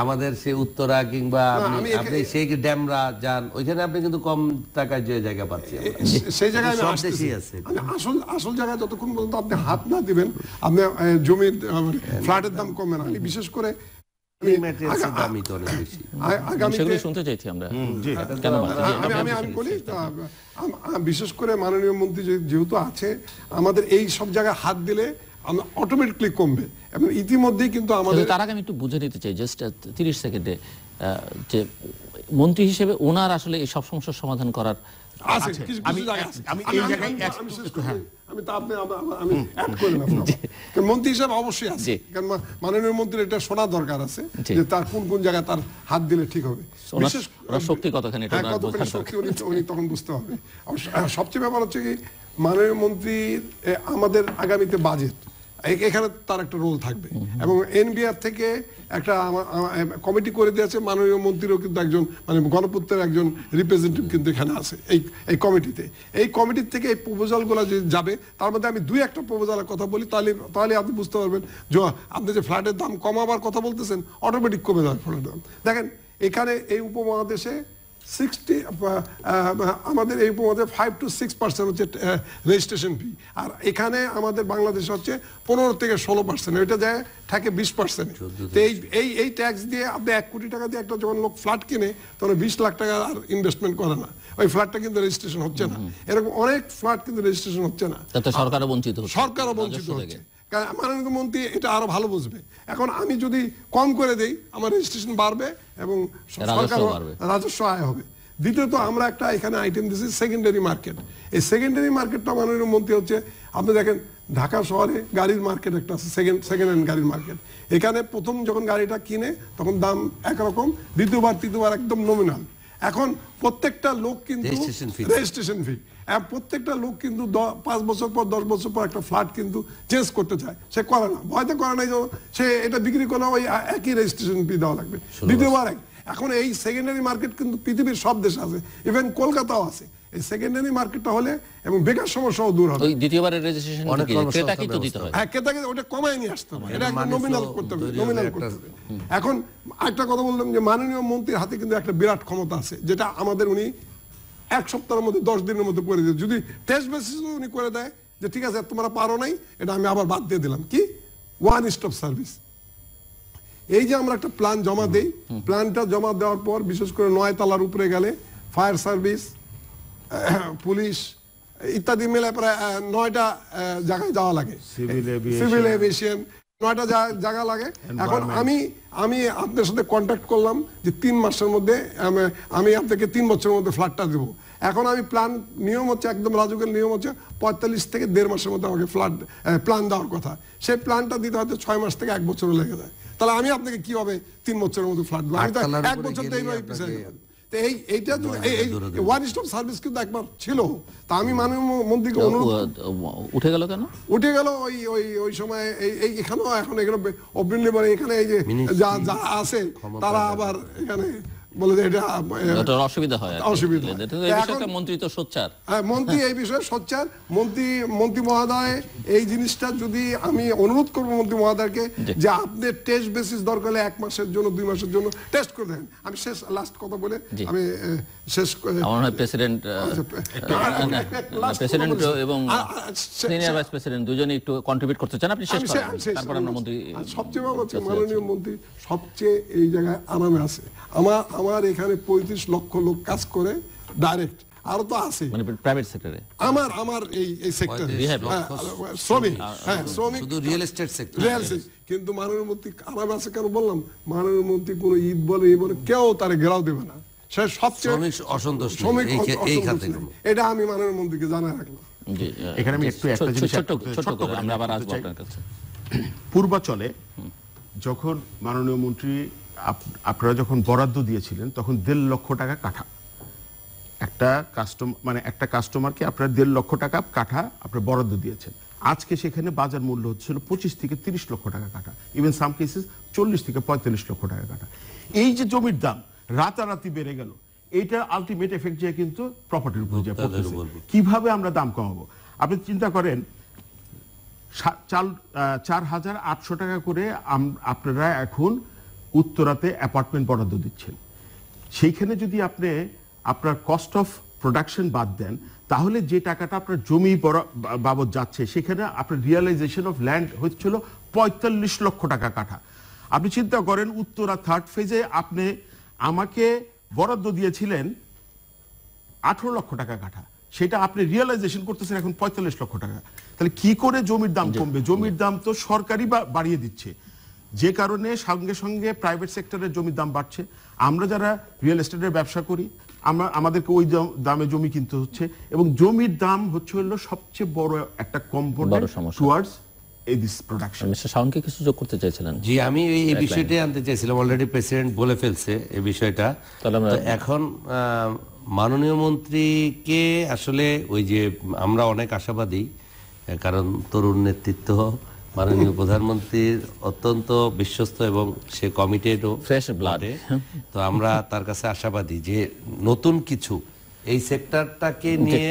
আমাদের সে উত্তরা কিংবা আপনি সেই ড্যামরা যান ওইখানে আপনি কিন্তু কম টাকায় যে জায়গা পাচ্ছেন সেই জায়গায় মানে আসল আসল জায়গায় যতক্ষণ পর্যন্ত আপনি হাত না দিবেন আপনি জমির মানে হ্যাঁ, ফ্ল্যাটের দাম কমে না বিশেষ করে বিশেষ করে মাননীয় মন্ত্রী যেহেতু আছে আমাদের এই সব জায়গায় হাত দিলে অটোমেটিকলি কমবে এবং ইতিমধ্যেই কিন্তু আমাদের তার আগে আমি একটু বুঝে নিতে চাই জাস্ট uh, তিরিশ সেকেন্ডে uh, যে মন্ত্রী হিসেবে ওনার আসলে এই সব সমস্যার সমাধান করার মন্ত্রী হিসাবে অবশ্যই আছে মাননীয় মন্ত্রীর এটা শোনা দরকার আছে যে তার কোন কোন জায়গায় তার হাত দিলে ঠিক হবে শক্তি কতখানি হ্যাঁ, শক্তি তখন বুঝতে হবে সবচেয়ে ব্যাপার হচ্ছে কি মাননীয় মন্ত্রী আমাদের আগামীতে বাজেট এখানে তার একটা রোল থাকবে এবং এনবিআর থেকে একটা কমিটি করে দিয়েছে মাননীয় মন্ত্রীরও কিন্তু একজন মানে গণপূর্তের একজন রিপ্রেজেন্টেটিভ কিন্তু এখানে আছে এই এই কমিটিতে এই কমিটির থেকে এই প্রপোজালগুলো যদি যাবে তার মধ্যে আমি দুই একটা প্রপোজালের কথা বলি তাহলে তাহলে আপনি বুঝতে পারবেন যে আপনি যে ফ্ল্যাটের দাম কমাবার কথা বলতেছেন অটোমেটিক কমে যাবে ফ্ল্যাটের দাম দেখেন এখানে এই উপমহাদেশে সিক্সটি uh, uh, আমাদের এই উপমধ্যে ফাইভ টু সিক্স পার্সেন্ট হচ্ছে রেজিস্ট্রেশন ফি আর এখানে আমাদের বাংলাদেশ হচ্ছে পনেরো থেকে ষোলো পার্সেন্ট ওইটা যায় থাকে বিশ পার্সেন্ট এই এই এই ট্যাক্স দিয়ে আপনি এক কোটি টাকা দিয়ে একটা যখন লোক ফ্ল্যাট কিনে তখন বিশ লাখ টাকা আর ইনভেস্টমেন্ট করে না ওই ফ্ল্যাটটা কিন্তু রেজিস্ট্রেশন হচ্ছে না এরকম অনেক ফ্ল্যাট কিন্তু রেজিস্ট্রেশন হচ্ছে না সরকারও বঞ্চিত সরকারও বঞ্চিত হচ্ছে মাননীয় মন্ত্রী এটা আরো ভালো বুঝবে এখন আমি যদি কম করে দেই আমার রেজিস্ট্রেশন বাড়বে এবং সরকার রাজস্ব আয় হবে দ্বিতীয়ত আমরা একটা এখানে আইটেম দিচ্ছি সেকেন্ডারি মার্কেট এই সেকেন্ডারি মার্কেটটা মাননীয় মন্ত্রী হচ্ছে আপনি দেখেন ঢাকা শহরে গাড়ির মার্কেট একটা আছে সেকেন্ড সেকেন্ড হ্যান্ড গাড়ির মার্কেট এখানে প্রথম যখন গাড়িটা কিনে তখন দাম একরকম দ্বিতীয়বার তৃতীয়বার একদম নমিনাল এখন প্রত্যেকটা লোক কিন্তু রেজিস্ট্রেশন ফি প্রত্যেকটা লোক কিন্তু পাঁচ বছর পর দশ বছর পর একটা ফ্ল্যাট কিন্তু চেঞ্জ করতে চায় সে করে না ভয়তে করে না সে এটা বিক্রি করলে ওই একই রেজিস্ট্রেশন ফি দেওয়া লাগবে দ্বিতীয়বার এখন এই সেকেন্ডারি মার্কেট কিন্তু পৃথিবীর সব দেশে আছে ইভেন কলকাতাও আছে এই সেকেন্ডারি মার্কেটটা হলে এবং বেকার সমস্যাও দূর হবে তো দিতে হয় হ্যাঁ ক্রেতাকে ওটা কমায় নিয়ে আসতে হবে মানে এটা নমিনাল করতে হবে নমিনাল করতে হবে এখন একটা কথা বললাম যে মাননীয় মন্ত্রীর হাতে কিন্তু একটা বিরাট ক্ষমতা আছে যেটা আমাদের উনি এক সপ্তাহের মধ্যে দশ দিনের মধ্যে করে দিতে যদি টেস্ট উনি করে দেয় যে ঠিক আছে তোমরা পারো নাই এটা আমি আবার বাদ দিয়ে দিলাম কি ওয়ান স্টপ সার্ভিস এই যে আমরা একটা প্ল্যান জমা দেই প্ল্যানটা জমা দেওয়ার পর বিশেষ করে নয় তালার উপরে গেলে ফায়ার সার্ভিস <coughs> পুলিশ ইত্যাদি মিলে প্রায় নয়টা জায়গায় যাওয়া লাগে সিভিল এভিয়েশন নয়টা জায়গা লাগে এখন আমি আমি আপনার সাথে কন্ট্যাক্ট করলাম যে তিন মাসের মধ্যে আমি আপনাকে তিন বছরের মধ্যে ফ্ল্যাটটা দেবো এখন আমি প্ল্যান নিয়ম হচ্ছে একদম রাজুকের নিয়ম হচ্ছে পঁয়তাল্লিশ থেকে দেড় মাসের মধ্যে আমাকে ফ্ল্যাট প্ল্যান দেওয়ার কথা সেই প্ল্যানটা দিতে হয়তো ছয় মাস থেকে এক বছর লেগে যায় তাহলে আমি আপনাকে কিভাবে তিন বছরের মধ্যে ফ্ল্যাট দেবো এক বছর দেই পিছিয়ে এই এইটা ওয়ান স্টপ সার্ভিস কিন্তু একবার ছিল তা আমি মানে মন্দিরকে উঠে গেল ওই ওই ওই সময় এই এখানেও এখন এখানে অভ্যন্তরীণ এখানে এই যে যা যা আছে তারা আবার এখানে বলে এটা অসুবিধা হয় অসুবিধা সোচ্চার হ্যাঁ মন্ত্রী এই বিষয়ে সোচ্চার মন্ত্রী মন্ত্রী মহোদয় এই জিনিসটা যদি আমি অনুরোধ করব মন্ত্রী মহোদয়কে যে আপনি টেস্ট বেসিস দরকার হলে এক মাসের জন্য দুই মাসের জন্য টেস্ট করে দেন আমি শেষ লাস্ট কথা বলে আমি শেষ আমার প্রেসিডেন্ট আচ্ছা, আচ্ছা, আচ্ছা, প্রেসিডেন্ট এবং সিনিয়র ভাইস প্রেসিডেন্ট একটু কন্ট্রিবিউট করতে চান আপনি শেষ করেন তারপর আমরা মন্ত্রী সবচেয়ে ভালো হচ্ছে মাননীয় মন্ত্রী সবচেয়ে এই জায়গায় আরামে আছে আমার আমার এখানে পঁয়ত্রিশ লক্ষ লোক কাজ করে ডাইরেক্ট আরো তো আছে মানে আমার আমার এই হ্যাঁ, হ্যাঁ, কিন্তু মাননীয় মন্ত্রী আমার কাছে কেন বললাম মাননীয় মন্ত্রী কোন ঈদ বলে এই বলে কেউ তারে গেরাও দেবে না এটা আমি মন্ত্রীকে জানা রাখলাম <clears throat> পূর্বাচলে যখন মাননীয় মন্ত্রী আপনারা যখন বরাদ্দ দিয়েছিলেন তখন দেড় লক্ষ টাকা কাঠা একটা কাস্টম মানে একটা কাস্টমারকে আপনারা দেড় লক্ষ টাকা কাঠা আপনার বরাদ্দ দিয়েছেন আজকে সেখানে বাজার মূল্য হচ্ছিল পঁচিশ থেকে তিরিশ লক্ষ টাকা কাঠা ইভেন সাম কেসেস চল্লিশ থেকে পঁয়তাল্লিশ লক্ষ টাকা কাঠা এই যে জমির দাম রাতারাতি বেড়ে গেল এটা আলটিমেট এফেক্ট যে কিন্তু প্রপার্টির উপর যে কিভাবে আমরা দাম কমাবো আপনি চিন্তা করেন চাল চার হাজার আটশো টাকা করে আপনারা এখন উত্তরাতে অ্যাপার্টমেন্ট বরাদ্দ দিচ্ছেন সেইখানে যদি আপনি আপনার কস্ট অফ প্রোডাকশন বাদ দেন তাহলে যে টাকাটা আপনার জমি বাবদ যাচ্ছে সেখানে আপনার রিয়েলাইজেশন অফ ল্যান্ড হচ্ছিল পঁয়তাল্লিশ লক্ষ টাকা কাঠা আপনি চিন্তা করেন উত্তরা থার্ড ফেজে আপনি আমাকে বরাদ্দ দিয়েছিলেন আঠেরো লক্ষ টাকা কাঠা সেটা আপনি রিয়েলাইজেশন করতেছেন এখন পঁয়তাল্লিশ লক্ষ টাকা তাহলে কি করে জমির দাম কমবে জমির দাম তো সরকারি বাড়িয়ে দিচ্ছে যে কারণে সঙ্গে সঙ্গে প্রাইভেট সেক্টরের জমির দাম বাড়ছে আমরা যারা রিয়েল এস্টেটের ব্যবসা করি আমরা আমাদেরকে ওই দামে জমি কিনতে হচ্ছে এবং জমির দাম হচ্ছে হলো সবচেয়ে বড় একটা কম্পোনেন্ট টুয়ার্ডস কিছু করতে আমি এই আনতে অলরেডি বলে ফেলছে এই বিষয়টা এখন মাননীয় মন্ত্রীকে আসলে ওই যে আমরা অনেক আশাবাদী কারণ তরুণ নেতৃত্ব মাননীয় প্রধানমন্ত্রীর অত্যন্ত বিশ্বস্ত এবং সে কমিটেডও ফ্রেশ ব্লাডে তো আমরা তার কাছে আশাবাদী যে নতুন কিছু এই সেক্টরটাকে নিয়ে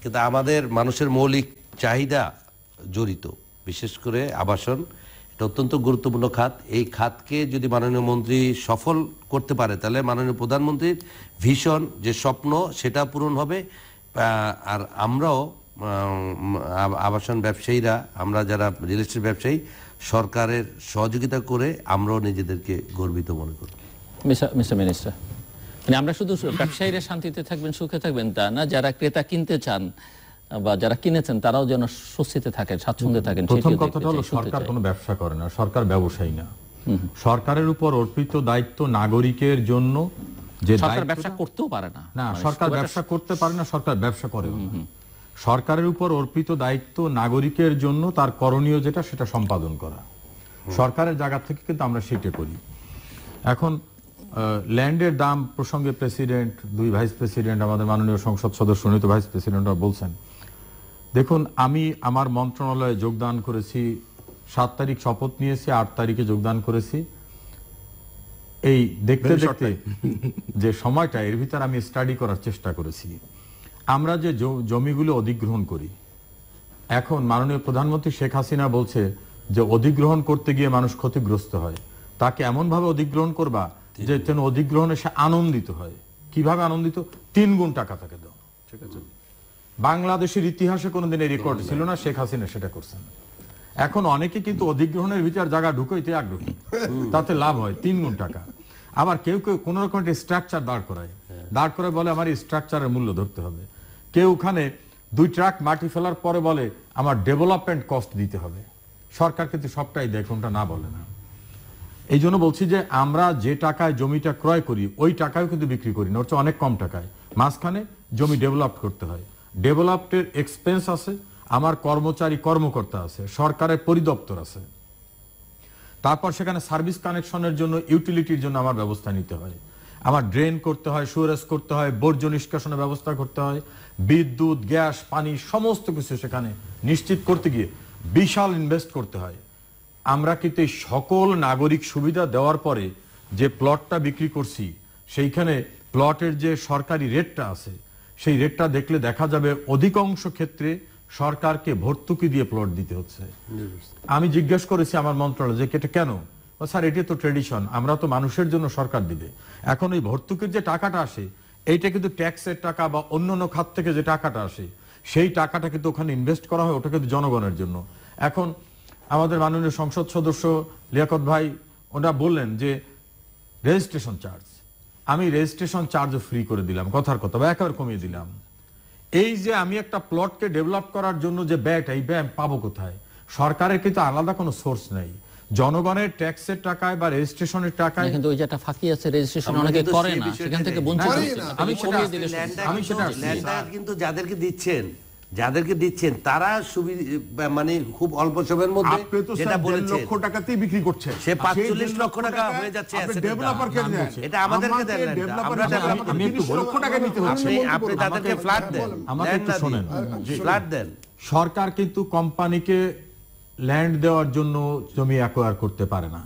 কিন্তু আমাদের মানুষের মৌলিক চাহিদা জড়িত বিশেষ করে আবাসন এটা অত্যন্ত গুরুত্বপূর্ণ খাত এই খাতকে যদি মাননীয় মন্ত্রী সফল করতে পারে তাহলে মাননীয় প্রধানমন্ত্রীর ভীষণ যে স্বপ্ন সেটা পূরণ হবে আর আমরাও আবাসন ব্যবসায়ীরা আমরা যারা রিয়েল এস্টেট ব্যবসায়ী সরকারের সহযোগিতা করে আমরাও নিজেদেরকে গর্বিত মনে করি মানে আমরা শুধু ব্যবসায়ীরা শান্তিতে থাকবেন সুখে থাকবেন তা না যারা ক্রেতা কিনতে চান বা যারা কিনেছেন তারাও যেন স্বস্তিতে থাকেন স্বাচ্ছন্দ্যে থাকেন প্রথম কথাটা হলো সরকার কোনো ব্যবসা করে না সরকার ব্যবসায়ী না সরকারের উপর অর্পিত দায়িত্ব নাগরিকের জন্য যে সরকার ব্যবসা করতেও পারে না না মানে সরকার ব্যবসা করতে পারে না সরকার ব্যবসা করে না সরকারের উপর অর্পিত দায়িত্ব নাগরিকের জন্য তার করণীয় যেটা সেটা সম্পাদন করা সরকারের জায়গা থেকে কিন্তু আমরা সেটা করি এখন ল্যান্ডের দাম প্রসঙ্গে প্রেসিডেন্ট দুই ভাইস প্রেসিডেন্ট আমাদের মাননীয় সংসদ সদস্য নিত ভাইস প্রেসিডেন্টরা বলছেন দেখুন আমি আমার মন্ত্রণালয়ে যোগদান করেছি সাত তারিখ শপথ নিয়েছি আট তারিখে যোগদান করেছি এই দেখতে দেখতে যে সময়টা এর ভিতরে আমি স্টাডি করার চেষ্টা করেছি আমরা যে জমিগুলো অধিগ্রহণ করি এখন মাননীয় প্রধানমন্ত্রী শেখ হাসিনা বলছে যে অধিগ্রহণ করতে গিয়ে মানুষ ক্ষতিগ্রস্ত হয় তাকে এমনভাবে অধিগ্রহণ করবা যে যেন অধিগ্রহণে সে আনন্দিত হয় কিভাবে আনন্দিত তিন গুণ টাকা তাকে দাও ঠিক আছে বাংলাদেশের ইতিহাসে কোনোদিন এই রেকর্ড ছিল না শেখ হাসিনা সেটা করছেন এখন অনেকে কিন্তু অধিগ্রহণের বিচার জায়গা ঢুকাইতে আগ্রহী তাতে লাভ হয় তিন গুণ টাকা আবার কেউ কেউ কোন রকম একটা স্ট্রাকচার দাঁড় করায় হ্যাঁ। দাঁড় করে বলে আমার স্ট্রাকচারের মূল্য ধরতে হবে কেউ ওখানে দুই ট্রাক মাটি ফেলার পরে বলে আমার ডেভেলপমেন্ট কস্ট দিতে হবে সরকার কিন্তু সবটাই দেখে ওটা না বলে না এই জন্য বলছি যে আমরা যে টাকায় জমিটা ক্রয় করি ওই টাকায় কিন্তু বিক্রি করি না অনেক কম টাকায় মাঝখানে জমি ডেভেলপ করতে হয় ডেভেলপের এক্সপেন্স আছে আমার কর্মচারী কর্মকর্তা আছে সরকারের পরিদপ্তর আছে তারপর সেখানে সার্ভিস কানেকশনের জন্য ইউটিলিটির জন্য আমার ব্যবস্থা নিতে হয় আমার ড্রেন করতে হয় সুরেজ করতে হয় বর্জ্য নিষ্কাশনের ব্যবস্থা করতে হয় বিদ্যুৎ গ্যাস পানি সমস্ত কিছু সেখানে নিশ্চিত করতে গিয়ে বিশাল ইনভেস্ট করতে হয় আমরা কিন্তু সকল নাগরিক সুবিধা দেওয়ার পরে যে প্লটটা বিক্রি করছি সেইখানে প্লটের যে সরকারি রেটটা আছে সেই রেটটা দেখলে দেখা যাবে অধিকাংশ ক্ষেত্রে সরকারকে ভর্তুকি দিয়ে প্লট দিতে হচ্ছে আমি জিজ্ঞেস করেছি আমার মন্ত্রণালয় যে এটা কেন স্যার এটি তো ট্রেডিশন আমরা তো মানুষের জন্য সরকার দিবে এখন এই ভর্তুকির যে টাকাটা আসে এইটা কিন্তু ট্যাক্সের টাকা বা অন্য অন্য খাত থেকে যে টাকাটা আসে সেই টাকাটা কিন্তু ওখানে ইনভেস্ট করা হয় ওটা কিন্তু জনগণের জন্য এখন আমাদের মাননীয় সংসদ সদস্য লিয়াকত ভাই ওনারা বললেন যে রেজিস্ট্রেশন চার্জ আমি রেজিস্ট্রেশন চার্জও ফ্রি করে দিলাম কথার কথা বা একেবারে কমিয়ে দিলাম এই যে আমি একটা প্লটকে ডেভেলপ করার জন্য যে ব্যয়টা এই ব্যয় পাবো কোথায় সরকারের কিন্তু আলাদা কোনো সোর্স নেই জনগণের ট্যাক্সের টাকায় বা রেজিস্ট্রেশনের টাকায় কিন্তু ওই যে একটা ফাঁকি আছে রেজিস্ট্রেশন অনেকে করে না সেখান থেকে বঞ্চিত আমি সেটা আমি সেটা কিন্তু যাদেরকে দিচ্ছেন যাদেরকে দিচ্ছেন তারা মানে খুব অল্প সময়ের মধ্যে যেটা বলেছে লক্ষ টাকাতেই বিক্রি করছে সে লক্ষ টাকা হয়ে যাচ্ছে এটা আমাদেরকে দেন আপনি তাদেরকে ফ্ল্যাট দেন আমাদের ফ্ল্যাট দেন সরকার কিন্তু কোম্পানিকে ল্যান্ড দেওয়ার জন্য জমি অ্যাকোয়ার করতে পারে না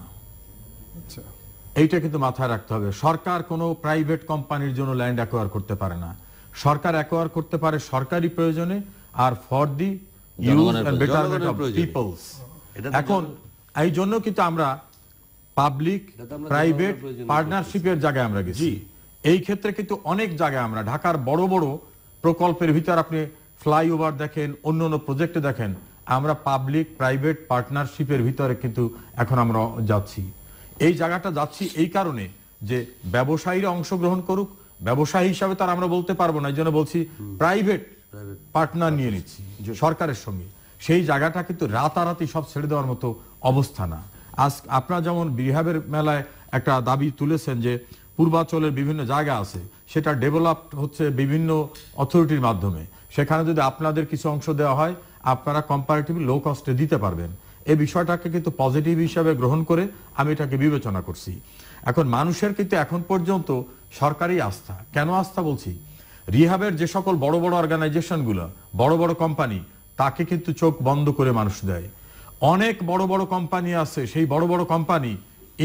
আচ্ছা। এইটা কিন্তু মাথায় রাখতে হবে সরকার কোনো প্রাইভেট কোম্পানির জন্য ল্যান্ড অ্যাকোয়ার করতে পারে না সরকার অ্যাকোয়ার করতে পারে সরকারি প্রয়োজনে আর ফর দি পিপলস এখন এই জন্য কিন্তু আমরা পাবলিক প্রাইভেট পার্টনারশিপের জায়গায় আমরা গেছি এই ক্ষেত্রে কিন্তু অনেক জায়গায় আমরা ঢাকার বড় বড় প্রকল্পের ভিতর আপনি ফ্লাইওভার দেখেন অন্য অন্য প্রজেক্টে দেখেন আমরা পাবলিক প্রাইভেট পার্টনারশিপের ভিতরে কিন্তু এখন আমরা যাচ্ছি এই জায়গাটা যাচ্ছি এই কারণে যে ব্যবসায়ীরা অংশগ্রহণ করুক ব্যবসায়ী হিসাবে তার আমরা বলতে পারবো না এই জন্য বলছি প্রাইভেট পার্টনার নিয়ে নিচ্ছি সরকারের সঙ্গে সেই জায়গাটা কিন্তু রাতারাতি সব ছেড়ে দেওয়ার মতো অবস্থা না আজ আপনারা যেমন বিহাবের মেলায় একটা দাবি তুলেছেন যে পূর্বাচলের বিভিন্ন জায়গা আছে সেটা ডেভেলপড হচ্ছে বিভিন্ন অথরিটির মাধ্যমে সেখানে যদি আপনাদের কিছু অংশ দেওয়া হয় আপনারা কম্পারেটিভ লো কস্টে দিতে পারবেন এই বিষয়টাকে কিন্তু পজিটিভ হিসাবে গ্রহণ করে আমি এটাকে বিবেচনা করছি এখন মানুষের কিন্তু এখন পর্যন্ত সরকারি আস্থা কেন আস্থা বলছি রিহাবের যে সকল বড় বড় অর্গানাইজেশনগুলো বড় বড় কোম্পানি তাকে কিন্তু চোখ বন্ধ করে মানুষ দেয় অনেক বড় বড় কোম্পানি আছে সেই বড় বড় কোম্পানি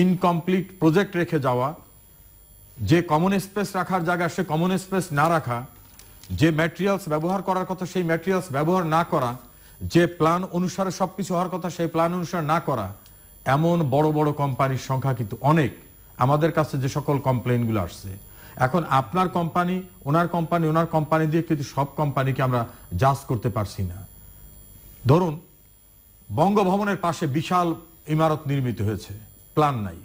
ইনকমপ্লিট প্রজেক্ট রেখে যাওয়া যে কমন স্পেস রাখার জায়গা সে কমন স্পেস না রাখা যে ম্যাটেরিয়ালস ব্যবহার করার কথা সেই ম্যাটেরিয়ালস ব্যবহার না করা যে প্ল্যান অনুসারে সবকিছু হওয়ার কথা সেই প্ল্যান অনুসারে না করা এমন বড় বড় কোম্পানির সংখ্যা কিন্তু অনেক আমাদের কাছে যে সকল কমপ্লেনগুলো আসছে এখন আপনার কোম্পানি ওনার কোম্পানি ওনার কোম্পানি দিয়ে কিন্তু সব কোম্পানিকে আমরা জাজ করতে পারছি না ধরুন বঙ্গভবনের পাশে বিশাল ইমারত নির্মিত হয়েছে প্ল্যান নাই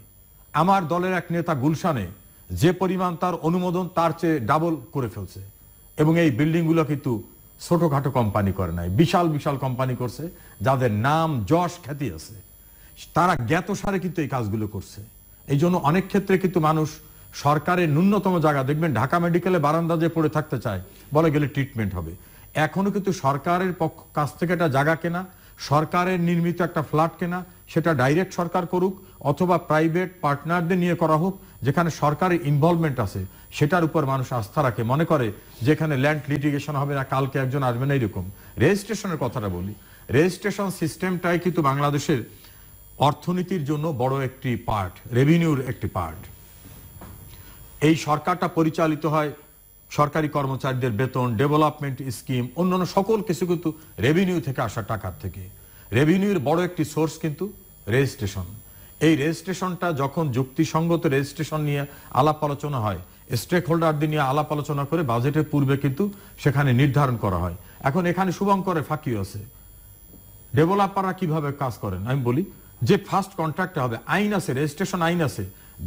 আমার দলের এক নেতা গুলশানে যে পরিমাণ তার অনুমোদন তার চেয়ে ডাবল করে ফেলছে এবং এই বিল্ডিংগুলো কিন্তু ছোটখাটো কোম্পানি করে নাই বিশাল বিশাল কোম্পানি করছে যাদের নাম যশ খ্যাতি আছে তারা জ্ঞাত সারে কিন্তু এই কাজগুলো করছে এই জন্য অনেক ক্ষেত্রে কিন্তু মানুষ সরকারের ন্যূনতম জায়গা দেখবেন ঢাকা মেডিকেলে বারান্দা যে পড়ে থাকতে চায় বলে গেলে ট্রিটমেন্ট হবে এখনো কিন্তু সরকারের পক্ষ কাছ থেকে একটা জায়গা কেনা সরকারের নির্মিত একটা ফ্ল্যাট কেনা সেটা ডাইরেক্ট সরকার করুক অথবা প্রাইভেট পার্টনারদের নিয়ে করা হোক যেখানে সরকারের ইনভলভমেন্ট আছে সেটার উপর মানুষ আস্থা রাখে মনে করে যেখানে ল্যান্ড লিটিগেশন হবে না কালকে একজন আসবে না এরকম রেজিস্ট্রেশনের কথাটা বলি রেজিস্ট্রেশন সিস্টেমটাই কিন্তু বাংলাদেশের অর্থনীতির জন্য বড় একটি পার্ট রেভিনিউর একটি পার্ট এই সরকারটা পরিচালিত হয় সরকারি কর্মচারীদের বেতন ডেভেলপমেন্ট স্কিম অন্যান্য সকল কিছু কিন্তু রেভিনিউ থেকে আসা টাকার থেকে রেভিনিউর বড় একটি সোর্স কিন্তু রেজিস্ট্রেশন এই রেজিস্ট্রেশনটা যখন যুক্তিসঙ্গত রেজিস্ট্রেশন নিয়ে আলাপ আলোচনা হয় স্টেক হোল্ডারদের নিয়ে আলাপ আলোচনা করে বাজেটের পূর্বে কিন্তু সেখানে নির্ধারণ করা হয় এখন এখানে শুভঙ্করে ফাঁকি আছে ডেভেলপাররা কিভাবে কাজ করেন আমি বলি যে ফার্স্ট কন্ট্রাক্ট হবে আইন আছে রেজিস্ট্রেশন আইন আছে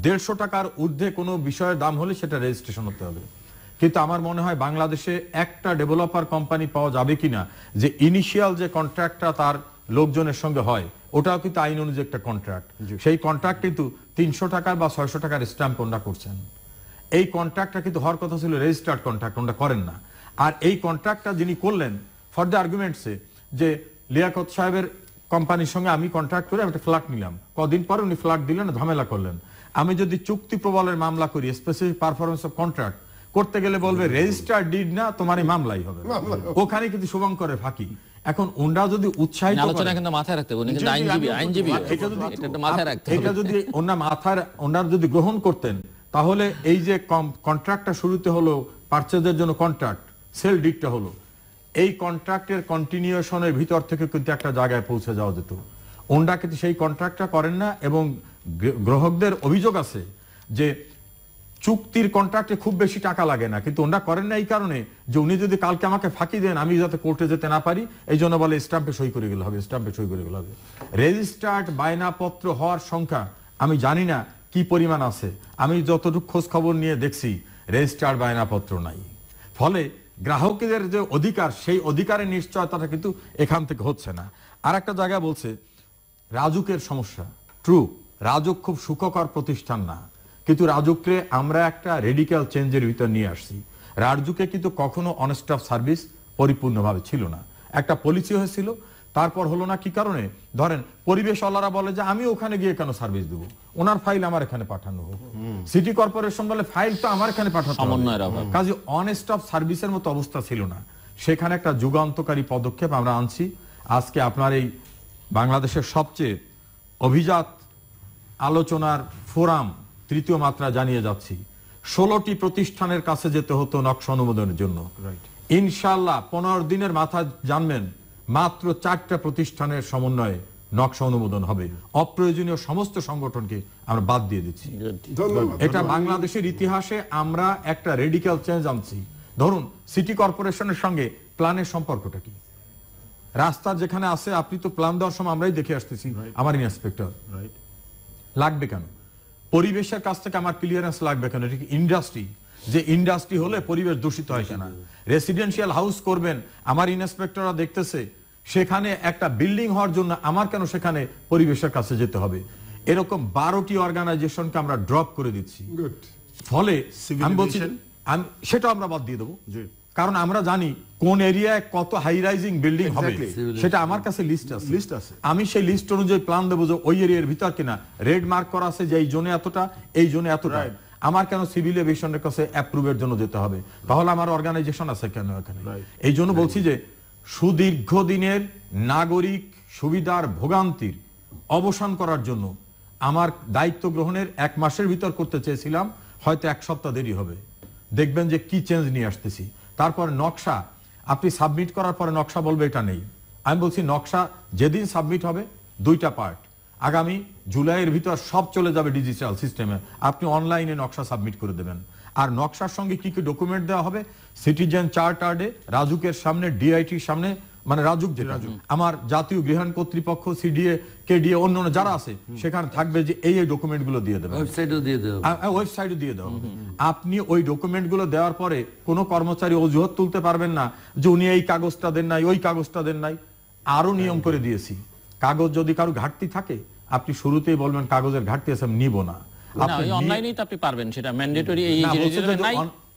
দেড়শো টাকার ঊর্ধ্বে কোনো বিষয়ের দাম হলে সেটা রেজিস্ট্রেশন হতে হবে কিন্তু আমার মনে হয় বাংলাদেশে একটা ডেভেলপার কোম্পানি পাওয়া যাবে কিনা যে ইনিশিয়াল যে কন্ট্রাক্টটা তার লোকজনের সঙ্গে হয় ওটাও কিন্তু আইন অনুযায়ী একটা কন্ট্রাক্ট সেই কন্ট্রাক্ট কিন্তু তিনশো টাকার বা ছয়শো টাকার স্ট্যাম্প ওনারা করছেন এই কন্ট্রাক্টটা কিন্তু হওয়ার কথা ছিল রেজিস্টার্ড কন্ট্রাক্ট ওনারা করেন না আর এই কন্ট্রাক্টটা যিনি করলেন ফর দ্য আর্গুমেন্টসে যে লিয়াকত সাহেবের কোম্পানির সঙ্গে আমি কন্ট্রাক্ট করে একটা ফ্ল্যাট নিলাম কদিন পরে উনি ফ্ল্যাট দিলেন ঝামেলা করলেন আমি যদি চুক্তি প্রবলের মামলা করি স্পেসিফিক পারফরমেন্স অফ কন্ট্রাক্ট করতে গেলে বলবে রেজিস্টার ডিড না তোমার মামলাই হবে ওখানে কিন্তু শুভঙ্করের ফাঁকি এখন ওনরা যদি উৎসাহিত মানে আলোচনা কিন্তু মাথায় রাখতে হবে কিন্তু আইনজীবী আইনজীবী এটা যদি এটা মাথায় রাখতে এটা যদি ওনা মাথার ওনার যদি গ্রহণ করতেন তাহলে এই যে কন্ট্রাক্টটা শুরুতে হলো পারচেজের জন্য কন্ট্রাক্ট সেল ডিটটা হলো এই কন্ট্রাক্টের কন্টিনিউশনের ভিতর থেকে কিন্তু একটা জায়গায় পৌঁছে যাওয়া যেত ওনরা কিন্তু সেই কন্ট্রাক্টটা করেন না এবং গ্রাহকদের অভিযোগ আছে যে চুক্তির কন্ট্রাক্টে খুব বেশি টাকা লাগে না কিন্তু ওনারা করেন না এই কারণে যে উনি যদি কালকে আমাকে ফাঁকি দেন আমি যাতে কোর্টে যেতে না পারি এই জন্য বলে স্ট্যাম্পে সই করে গেলে হবে স্ট্যাম্পে সই করে গেলে হবে রেজিস্টার্ড বায়নাপত্র হওয়ার সংখ্যা আমি জানি না কি পরিমাণ আছে আমি যতটুকু খোঁজ খবর নিয়ে দেখছি রেজিস্টার্ড বায়নাপত্র নাই ফলে গ্রাহকদের যে অধিকার সেই অধিকারের নিশ্চয়তাটা কিন্তু এখান থেকে হচ্ছে না আর একটা জায়গা বলছে রাজুকের সমস্যা ট্রু রাজুক খুব সুখকর প্রতিষ্ঠান না কিন্তু রাজুককে আমরা একটা রেডিক্যাল চেঞ্জের ভিতর নিয়ে আসছি রাজুকে কিন্তু কখনো অনেস্ট অফ সার্ভিস পরিপূর্ণভাবে ছিল না একটা পলিসি হয়েছিল তারপর হলো না কি কারণে ধরেন পরিবেশওয়ালারা বলে যে আমি ওখানে গিয়ে কেন সার্ভিস দেবো ওনার ফাইল আমার এখানে পাঠানো হোক সিটি কর্পোরেশন বলে ফাইল তো আমার এখানে পাঠানো কাজে অনেস্ট অফ সার্ভিসের মতো অবস্থা ছিল না সেখানে একটা যুগান্তকারী পদক্ষেপ আমরা আনছি আজকে আপনার এই বাংলাদেশের সবচেয়ে অভিজাত আলোচনার ফোরাম তৃতীয় মাত্রা জানিয়ে যাচ্ছি ষোলোটি প্রতিষ্ঠানের কাছে যেতে হতো নকশা অনুমোদনের জন্য ইনশাল্লাহ পনেরো দিনের মাথা জানবেন মাত্র চারটা প্রতিষ্ঠানের সমন্বয়ে নকশা অনুমোদন হবে অপ্রয়োজনীয় সমস্ত সংগঠনকে আমরা বাদ দিয়ে দিচ্ছি এটা বাংলাদেশের ইতিহাসে আমরা একটা রেডিক্যাল চেঞ্জ আনছি ধরুন সিটি কর্পোরেশনের সঙ্গে প্ল্যানের সম্পর্কটা কি রাস্তা যেখানে আছে আপনি তো প্ল্যান দেওয়ার সময় আমরাই দেখে আসতেছি আমার ইন্সপেক্টর লাগবে কেন পরিবেশের কাছ থেকে আমার ক্লিয়ারেন্স লাগবে কেন এটা ইন্ডাস্ট্রি যে ইন্ডাস্ট্রি হলে পরিবেশ দূষিত হয় কেনা রেসিডেন্সিয়াল হাউস করবেন আমার ইন্সপেক্টররা দেখতেছে সেখানে একটা বিল্ডিং হওয়ার জন্য আমার কেন সেখানে পরিবেশের কাছে যেতে হবে এরকম বারোটি অর্গানাইজেশনকে আমরা ড্রপ করে দিচ্ছি ফলে আমি বলছি সেটা আমরা বাদ দিয়ে দেবো কারণ আমরা জানি কোন এরিয়ায় কত হাই রাইজিং বিল্ডিং হবে সেটা আমার কাছে লিস্ট আছে লিস্ট আছে আমি সেই লিস্ট অনুযায়ী প্ল্যান দেবো যে ওই এরিয়ার ভিতর কিনা রেড মার্ক করা আছে যে এই জোনে এতটা এই জোনে এতটা আমার কেন সিভিল এভিয়েশনের কাছে অ্যাপ্রুভের জন্য যেতে হবে তাহলে আমার অর্গানাইজেশন আছে কেন এখানে এই জন্য বলছি যে সুদীর্ঘ দিনের নাগরিক সুবিধার ভোগান্তির অবসান করার জন্য আমার দায়িত্ব গ্রহণের এক মাসের ভিতর করতে চেয়েছিলাম হয়তো এক সপ্তাহ দেরি হবে দেখবেন যে কি চেঞ্জ নিয়ে আসতেছি তারপর নকশা আপনি সাবমিট করার পরে নকশা বলবে এটা নেই আমি বলছি নকশা যেদিন সাবমিট হবে দুইটা পার্ট আগামী জুলাইয়ের ভিতর সব চলে যাবে ডিজিটাল সিস্টেমে আপনি অনলাইনে নকশা সাবমিট করে দেবেন আর নকশার সঙ্গে কি কি ডকুমেন্ট দেওয়া হবে সিটিজেন চার্টার্ডে রাজুকের সামনে ডিআইটির সামনে মানে রাজুক যেটা আমার জাতীয় গৃহায়ণ কর্তৃপক্ষ সিডিএ কেডিএ অন্য অন্য যারা আছে সেখানে থাকবে যে এই এই ডকুমেন্ট গুলো দিয়ে দেবে ওয়েবসাইট দিয়ে দেবো আপনি ওই ডকুমেন্ট গুলো দেওয়ার পরে কোনো কর্মচারী অজুহাত তুলতে পারবেন না যে উনি এই কাগজটা দেন নাই ওই কাগজটা দেন নাই আরো নিয়ম করে দিয়েছি কাগজ যদি কারো ঘাটতি থাকে আপনি শুরুতেই বলবেন কাগজের ঘাটতি আছে নিব না অনলাইনেই তো আপনি পারবেন সেটা ম্যান্ডেটরি এই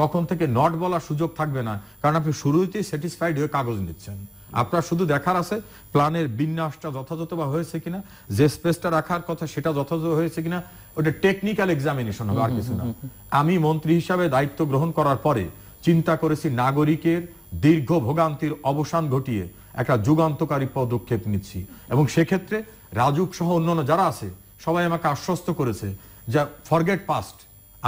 তখন থেকে নট বলার সুযোগ থাকবে না কারণ আপনি শুরুতেই স্যাটিসফাইড হয়ে কাগজ নিচ্ছেন আপনার শুধু দেখার আছে প্ল্যানের বিন্যাসটা যথাযথ বা হয়েছে কিনা যে স্পেসটা রাখার কথা সেটা যথাযথ হয়েছে কিনা ওটা টেকনিক্যাল এক্সামিনেশন হবে আর কিছু না আমি মন্ত্রী হিসাবে দায়িত্ব গ্রহণ করার পরে চিন্তা করেছি নাগরিকের দীর্ঘ ভোগান্তির অবসান ঘটিয়ে একটা যুগান্তকারী পদক্ষেপ নিচ্ছি এবং সেক্ষেত্রে রাজুক সহ অন্যান্য যারা আছে সবাই আমাকে আশ্বস্ত করেছে যা ফরগেট পাস্ট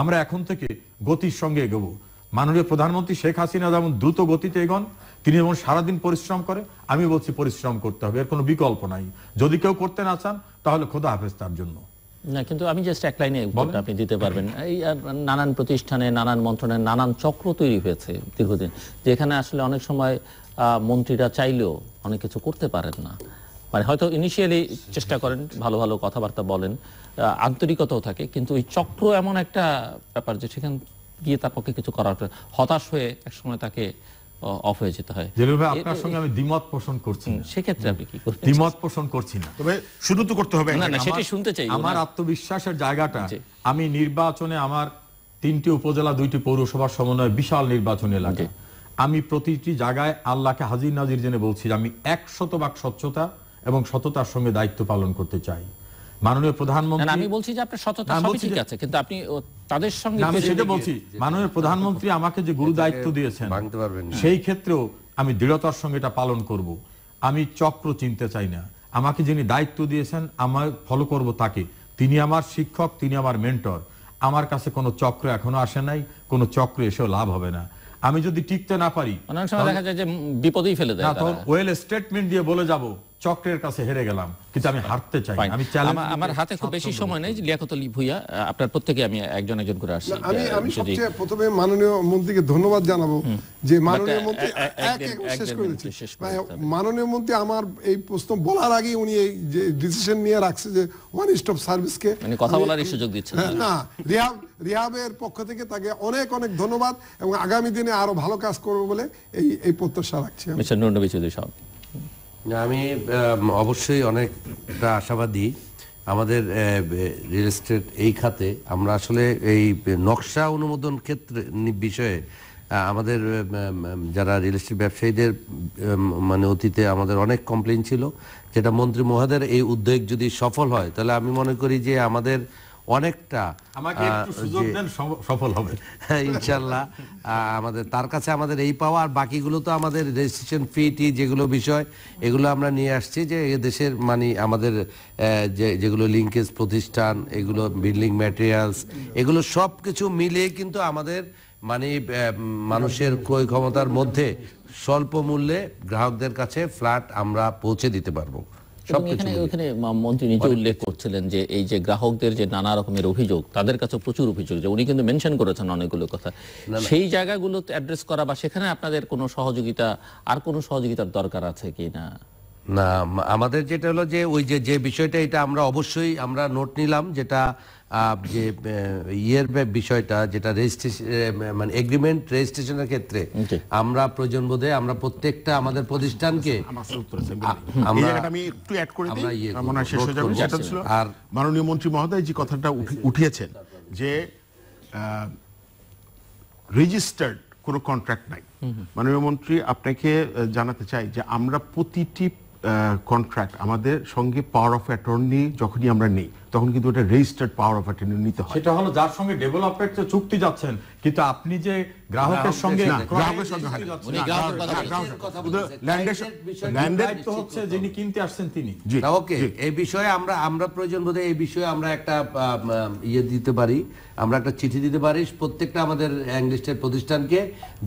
আমরা এখন থেকে গতির সঙ্গে এগোবো মাননীয় প্রধানমন্ত্রী শেখ হাসিনা যেমন দ্রুত গতিতে এগোন তিনি যেমন সারাদিন পরিশ্রম করে আমি বলছি পরিশ্রম করতে হবে এর কোনো বিকল্প নাই যদি কেউ করতে না চান তাহলে খোদা হাফেজ তার জন্য না কিন্তু আমি জাস্ট এক লাইনে আপনি দিতে পারবেন এই নানান প্রতিষ্ঠানে নানান মন্ত্রণের নানান চক্র তৈরি হয়েছে দীর্ঘদিন যেখানে আসলে অনেক সময় মন্ত্রীরা চাইলেও অনেক কিছু করতে পারেন না মানে হয়তো ইনিশিয়ালি চেষ্টা করেন ভালো ভালো কথাবার্তা বলেন আন্তরিকতাও থাকে কিন্তু ওই চক্র এমন একটা ব্যাপার যে সেখান গিয়ে তার পক্ষে কিছু করার হতাশ হয়ে সময় তাকে অফ হয়ে যেতে হয় আপনার সঙ্গে আমি দ্বিমত পোষণ করছি সেক্ষেত্রে কি দ্বিমত পোষণ করছি না তবে শুরু তো করতে হবে না না সেটি শুনতে চাই আমার আত্মবিশ্বাসের জায়গাটা আমি নির্বাচনে আমার তিনটি উপজেলা দুইটি পৌরসভার সমন্বয়ে বিশাল নির্বাচন এলাকা আমি প্রতিটি জায়গায় আল্লাহকে হাজির নাজির জেনে বলছি আমি এক বাক স্বচ্ছতা এবং সততার সঙ্গে দায়িত্ব পালন করতে চাই মাননীয় প্রধানমন্ত্রী আমি বলছি যে আপনার সততা সবই ঠিক আছে কিন্তু আপনি তাদের সঙ্গে আমি সেটা বলছি মাননীয় প্রধানমন্ত্রী আমাকে যে গুরু দায়িত্ব দিয়েছেন সেই ক্ষেত্রেও আমি দৃঢ়তার সঙ্গে এটা পালন করব আমি চক্র চিনতে চাই না আমাকে যিনি দায়িত্ব দিয়েছেন আমার ফলো করব তাকে তিনি আমার শিক্ষক তিনি আমার মেন্টর আমার কাছে কোনো চক্র এখনো আসে নাই কোনো চক্র এসেও লাভ হবে না আমি যদি টিকতে না পারি অনেক সময় দেখা যায় যে বিপদেই ফেলে দেয় তখন ওয়েল স্টেটমেন্ট দিয়ে বলে যাবো চক্রের কাছে হেরে গেলাম কিন্তু আমি হারতে চাই আমি আমার হাতে খুব বেশি সময় নেই লিয়াকত আলী ভুইয়া আপনার প্রত্যেকে আমি একজন একজন করে আসছি আমি আমি সবচেয়ে প্রথমে মাননীয় মন্ত্রীকে ধন্যবাদ জানাবো যে মাননীয় মন্ত্রী এক এক শেষ করে মানে দিচ্ছি মাননীয় মন্ত্রী আমার এই প্রশ্ন বলার আগে উনি এই যে ডিসিশন নিয়ে রাখছে যে ওয়ান স্টপ সার্ভিস কে মানে কথা বলার সুযোগ দিচ্ছেন হ্যাঁ, না রিহাব রিহাবের পক্ষ থেকে তাকে অনেক অনেক ধন্যবাদ এবং আগামী দিনে আরো ভালো কাজ করবে বলে এই এই প্রত্যাশা রাখছি মিস্টার নুরনবী চৌধুরী সাহেব আমি অবশ্যই অনেকটা আশাবাদী আমাদের রিয়েল এস্টেট এই খাতে আমরা আসলে এই নকশা অনুমোদন ক্ষেত্রে বিষয়ে আমাদের যারা রিয়েল এস্টেট ব্যবসায়ীদের মানে অতীতে আমাদের অনেক কমপ্লেন ছিল যেটা মন্ত্রী মহাদের এই উদ্যোগ যদি সফল হয় তাহলে আমি মনে করি যে আমাদের অনেকটা সফল হবে হ্যাঁ, ইনশাল্লাহ আমাদের তার কাছে আমাদের এই পাওয়া আর বাকিগুলো তো আমাদের রেজিস্ট্রেশন ফি টি যেগুলো বিষয় এগুলো আমরা নিয়ে আসছি যে দেশের মানে আমাদের যে যেগুলো লিঙ্কেজ প্রতিষ্ঠান এগুলো বিল্ডিং ম্যাটেরিয়ালস এগুলো সব কিছু মিলিয়ে কিন্তু আমাদের মানে মানুষের ক্রয় ক্ষমতার মধ্যে স্বল্প মূল্যে গ্রাহকদের কাছে ফ্ল্যাট আমরা পৌঁছে দিতে পারবো মন্ত্রী নিজে মানে উল্লেখ করছিলেন যে এই যে গ্রাহকদের যে নানা রকমের অভিযোগ তাদের প্রচুর অভিযোগ উনি কিন্তু মেনশন করেছেন অনেকগুলো কথা সেই করা বা সেখানে আপনাদের কোনো সহযোগিতা আর কোনো সহযোগিতার দরকার আছে কিনা না আমাদের যেটা হলো যে ওই যে যে বিষয়টা এটা আমরা অবশ্যই আমরা নোট নিলাম যেটা যে ইয়ের বিষয়টা যেটা রেজিস্ট্রেশন মানে এগ্রিমেন্ট রেজিস্ট্রেশনের ক্ষেত্রে আমরা প্রয়োজন বোধে আমরা প্রত্যেকটা আমাদের প্রতিষ্ঠানকে ইয়ে আর মাননীয় মন্ত্রী মহোদয় যে কথাটা উঠিয়েছেন যে রেজিস্টার্ড কোনো কন্ট্রাক্ট নাই মাননীয় মন্ত্রী আপনাকে জানাতে চাই যে আমরা প্রতিটি কন্ট্রাক্ট আমাদের সঙ্গে পাওয়ার অফ অ্যাটর্নি যখনই আমরা নেই তখন কিন্তু ওটা রেজিস্টার্ড পাওয়ার অফ অ্যাটর্নি নিতে হয় সেটা হলো যার সঙ্গে ডেভেলপমেন্ট চুক্তি যাচ্ছেন কিন্তু আপনি যে গ্রাহকের সঙ্গে গ্রাহকের সঙ্গে ল্যান্ডের তো হচ্ছে যিনি কিনতে আসছেন তিনি ওকে এই বিষয়ে আমরা আমরা প্রয়োজন বোধ এই বিষয়ে আমরা একটা ইয়ে দিতে পারি আমরা একটা চিঠি দিতে পারি প্রত্যেকটা আমাদের অ্যাংলিস্টের প্রতিষ্ঠানকে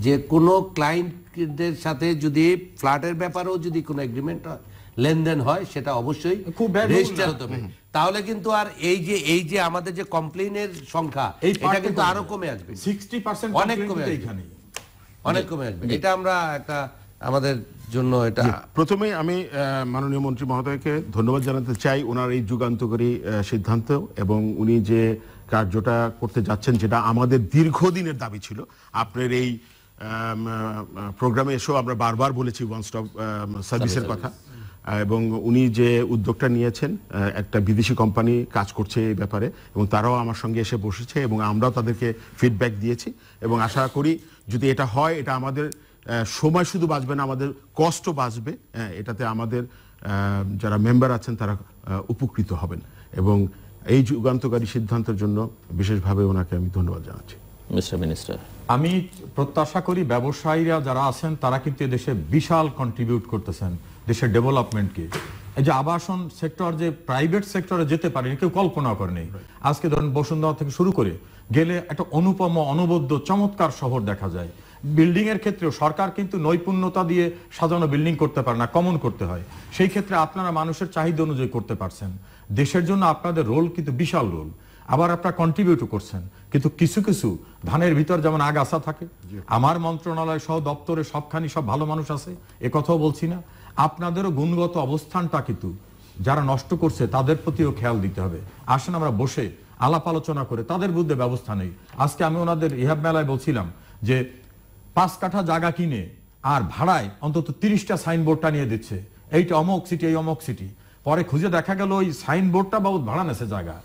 যে কোনো ক্লায়েন্টদের সাথে যদি ফ্ল্যাটের ব্যাপারেও যদি কোনো এগ্রিমেন্ট হয় লেনদেন হয় সেটা অবশ্যই খুব রেজিস্টার হতে হবে তাহলে কিন্তু আর এই যে এই যে আমাদের যে কমপ্লেনের সংখ্যা এটা কিন্তু আরো কমে আসবে 60% অনেক কমে আসবে অনেক কমে আসবে এটা আমরা একটা আমাদের জন্য এটা প্রথমে আমি মাননীয় মন্ত্রী মহোদয়কে ধন্যবাদ জানাতে চাই ওনার এই যুগান্তকারী সিদ্ধান্ত এবং উনি যে কার্যটা করতে যাচ্ছেন যেটা আমাদের দীর্ঘদিনের দাবি ছিল আপনার এই প্রোগ্রামে এসেও আমরা বারবার বলেছি ওয়ান স্টপ সার্ভিসের কথা এবং উনি যে উদ্যোগটা নিয়েছেন একটা বিদেশি কোম্পানি কাজ করছে এই ব্যাপারে এবং তারাও আমার সঙ্গে এসে বসেছে এবং আমরাও তাদেরকে ফিডব্যাক দিয়েছি এবং আশা করি যদি এটা হয় এটা আমাদের সময় শুধু বাঁচবে না আমাদের কষ্ট বাঁচবে এটাতে আমাদের যারা মেম্বার আছেন তারা উপকৃত হবেন এবং এই যুগান্তকারী সিদ্ধান্তের জন্য বিশেষভাবে ওনাকে আমি ধন্যবাদ জানাচ্ছি আমি প্রত্যাশা করি ব্যবসায়ীরা যারা আছেন তারা কিন্তু দেশে বিশাল কন্ট্রিবিউট করতেছেন দেশের ডেভেলপমেন্টকে এই যে আবাসন সেক্টর যে প্রাইভেট সেক্টরে যেতে পারেনি কেউ কল্পনা করেনি আজকে ধরেন বসুন্ধরা থেকে শুরু করে গেলে একটা অনুপম অনবদ্য চমৎকার শহর দেখা যায় বিল্ডিং এর ক্ষেত্রেও সরকার কিন্তু নৈপুণ্যতা দিয়ে সাজানো বিল্ডিং করতে পারে না কমন করতে হয় সেই ক্ষেত্রে আপনারা মানুষের চাহিদা অনুযায়ী করতে পারছেন দেশের জন্য আপনাদের রোল কিন্তু বিশাল রোল আবার আপনারা কন্ট্রিবিউট করছেন কিন্তু কিছু কিছু ধানের ভিতর যেমন আগাছা থাকে আমার মন্ত্রণালয় সহ দপ্তরে সবখানি সব ভালো মানুষ আছে এ কথাও বলছি না আপনাদেরও গুণগত অবস্থানটা কিন্তু যারা নষ্ট করছে তাদের প্রতিও খেয়াল দিতে হবে আসেন আমরা বসে আলাপ আলোচনা করে তাদের বিরুদ্ধে ব্যবস্থা নেই আজকে আমি ওনাদের ইহাব মেলায় বলছিলাম যে পাঁচ কাঠা জায়গা কিনে আর ভাড়ায় অন্তত তিরিশটা সাইনবোর্ডটা নিয়ে দিচ্ছে এইটা অমক সিটি এই অমক সিটি পরে খুঁজে দেখা গেল ওই সাইনবোর্ডটা বা ভাড়া নেছে জায়গা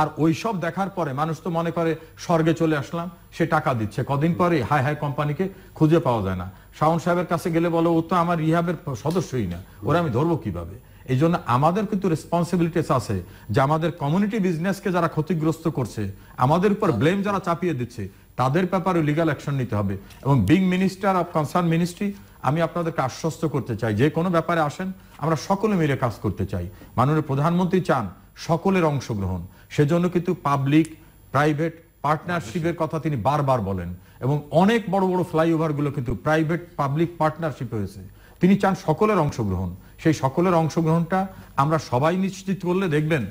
আর ওই সব দেখার পরে মানুষ তো মনে করে স্বর্গে চলে আসলাম সে টাকা দিচ্ছে কদিন পরে হাই হাই কোম্পানিকে খুঁজে পাওয়া যায় না শাওন সাহেবের কাছে গেলে বলো ও তো আমার রিহাবের সদস্যই না ওরা আমি ধরবো কিভাবে এই জন্য আমাদের কিন্তু রেসপন্সিবিলিটিস আছে যে আমাদের কমিউনিটি বিজনেসকে যারা ক্ষতিগ্রস্ত করছে আমাদের উপর ব্লেম যারা চাপিয়ে দিচ্ছে তাদের ব্যাপারে লিগাল অ্যাকশন নিতে হবে এবং being minister of concern ministry আমি আপনাদেরকে আশ্বস্ত করতে চাই যে কোনো ব্যাপারে আসেন আমরা সকলে মিলে কাজ করতে চাই মাননীয় প্রধানমন্ত্রী চান সকলের অংশগ্রহণ সেজন্য কিন্তু পাবলিক প্রাইভেট পার্টনারশিপের কথা তিনি বারবার বলেন এবং অনেক বড় বড় ফ্লাইওভারগুলো কিন্তু প্রাইভেট পাবলিক পার্টনারশিপ হয়েছে তিনি চান সকলের অংশগ্রহণ সেই সকলের অংশগ্রহণটা আমরা সবাই নিশ্চিত করলে দেখবেন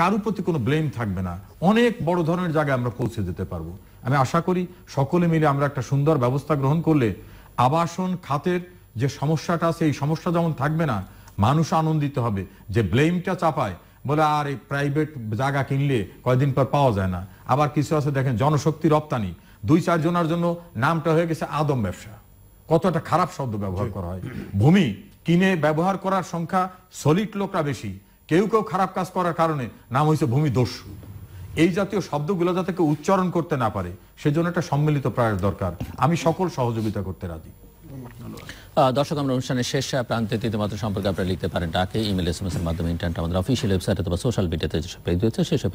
কারো প্রতি কোনো ব্লেম থাকবে না অনেক বড় ধরনের জায়গায় আমরা পৌঁছে যেতে পারবো আমি আশা করি সকলে মিলে আমরা একটা সুন্দর ব্যবস্থা গ্রহণ করলে আবাসন খাতের যে সমস্যাটা আছে এই সমস্যা যেমন থাকবে না মানুষ আনন্দিত হবে যে ব্লেমটা চাপায় বলে আর এই প্রাইভেট জায়গা কিনলে কয়দিন পর পাওয়া যায় না আবার কিছু আছে দেখেন জনশক্তি রপ্তানি দুই চারজনের জন্য নামটা হয়ে গেছে আদম ব্যবসা কত একটা খারাপ শব্দ ব্যবহার করা হয় ভূমি কিনে ব্যবহার করার সংখ্যা সলিড লোকরা বেশি কেউ কেউ খারাপ কাজ করার কারণে নাম হয়েছে ভূমি দস্যু এই জাতীয় শব্দগুলো যাতে কেউ উচ্চারণ করতে না পারে সেজন্য একটা সম্মিলিত প্রয়াস দরকার আমি সকল সহযোগিতা করতে রাজি দর্শক আমরা অনুষ্ঠানের শেষ প্রান্তে তিতিমাত্র সম্পর্কে আপনারা লিখতে পারেন ডাকে ইমেল এস এম এস এর মাধ্যমে ইন্টারনেট আমাদের অফিসিয়াল ওয়েবসাইট অথবা সোশ্যাল মিডিয়াতে যেসব পেজ রয়েছে সেসব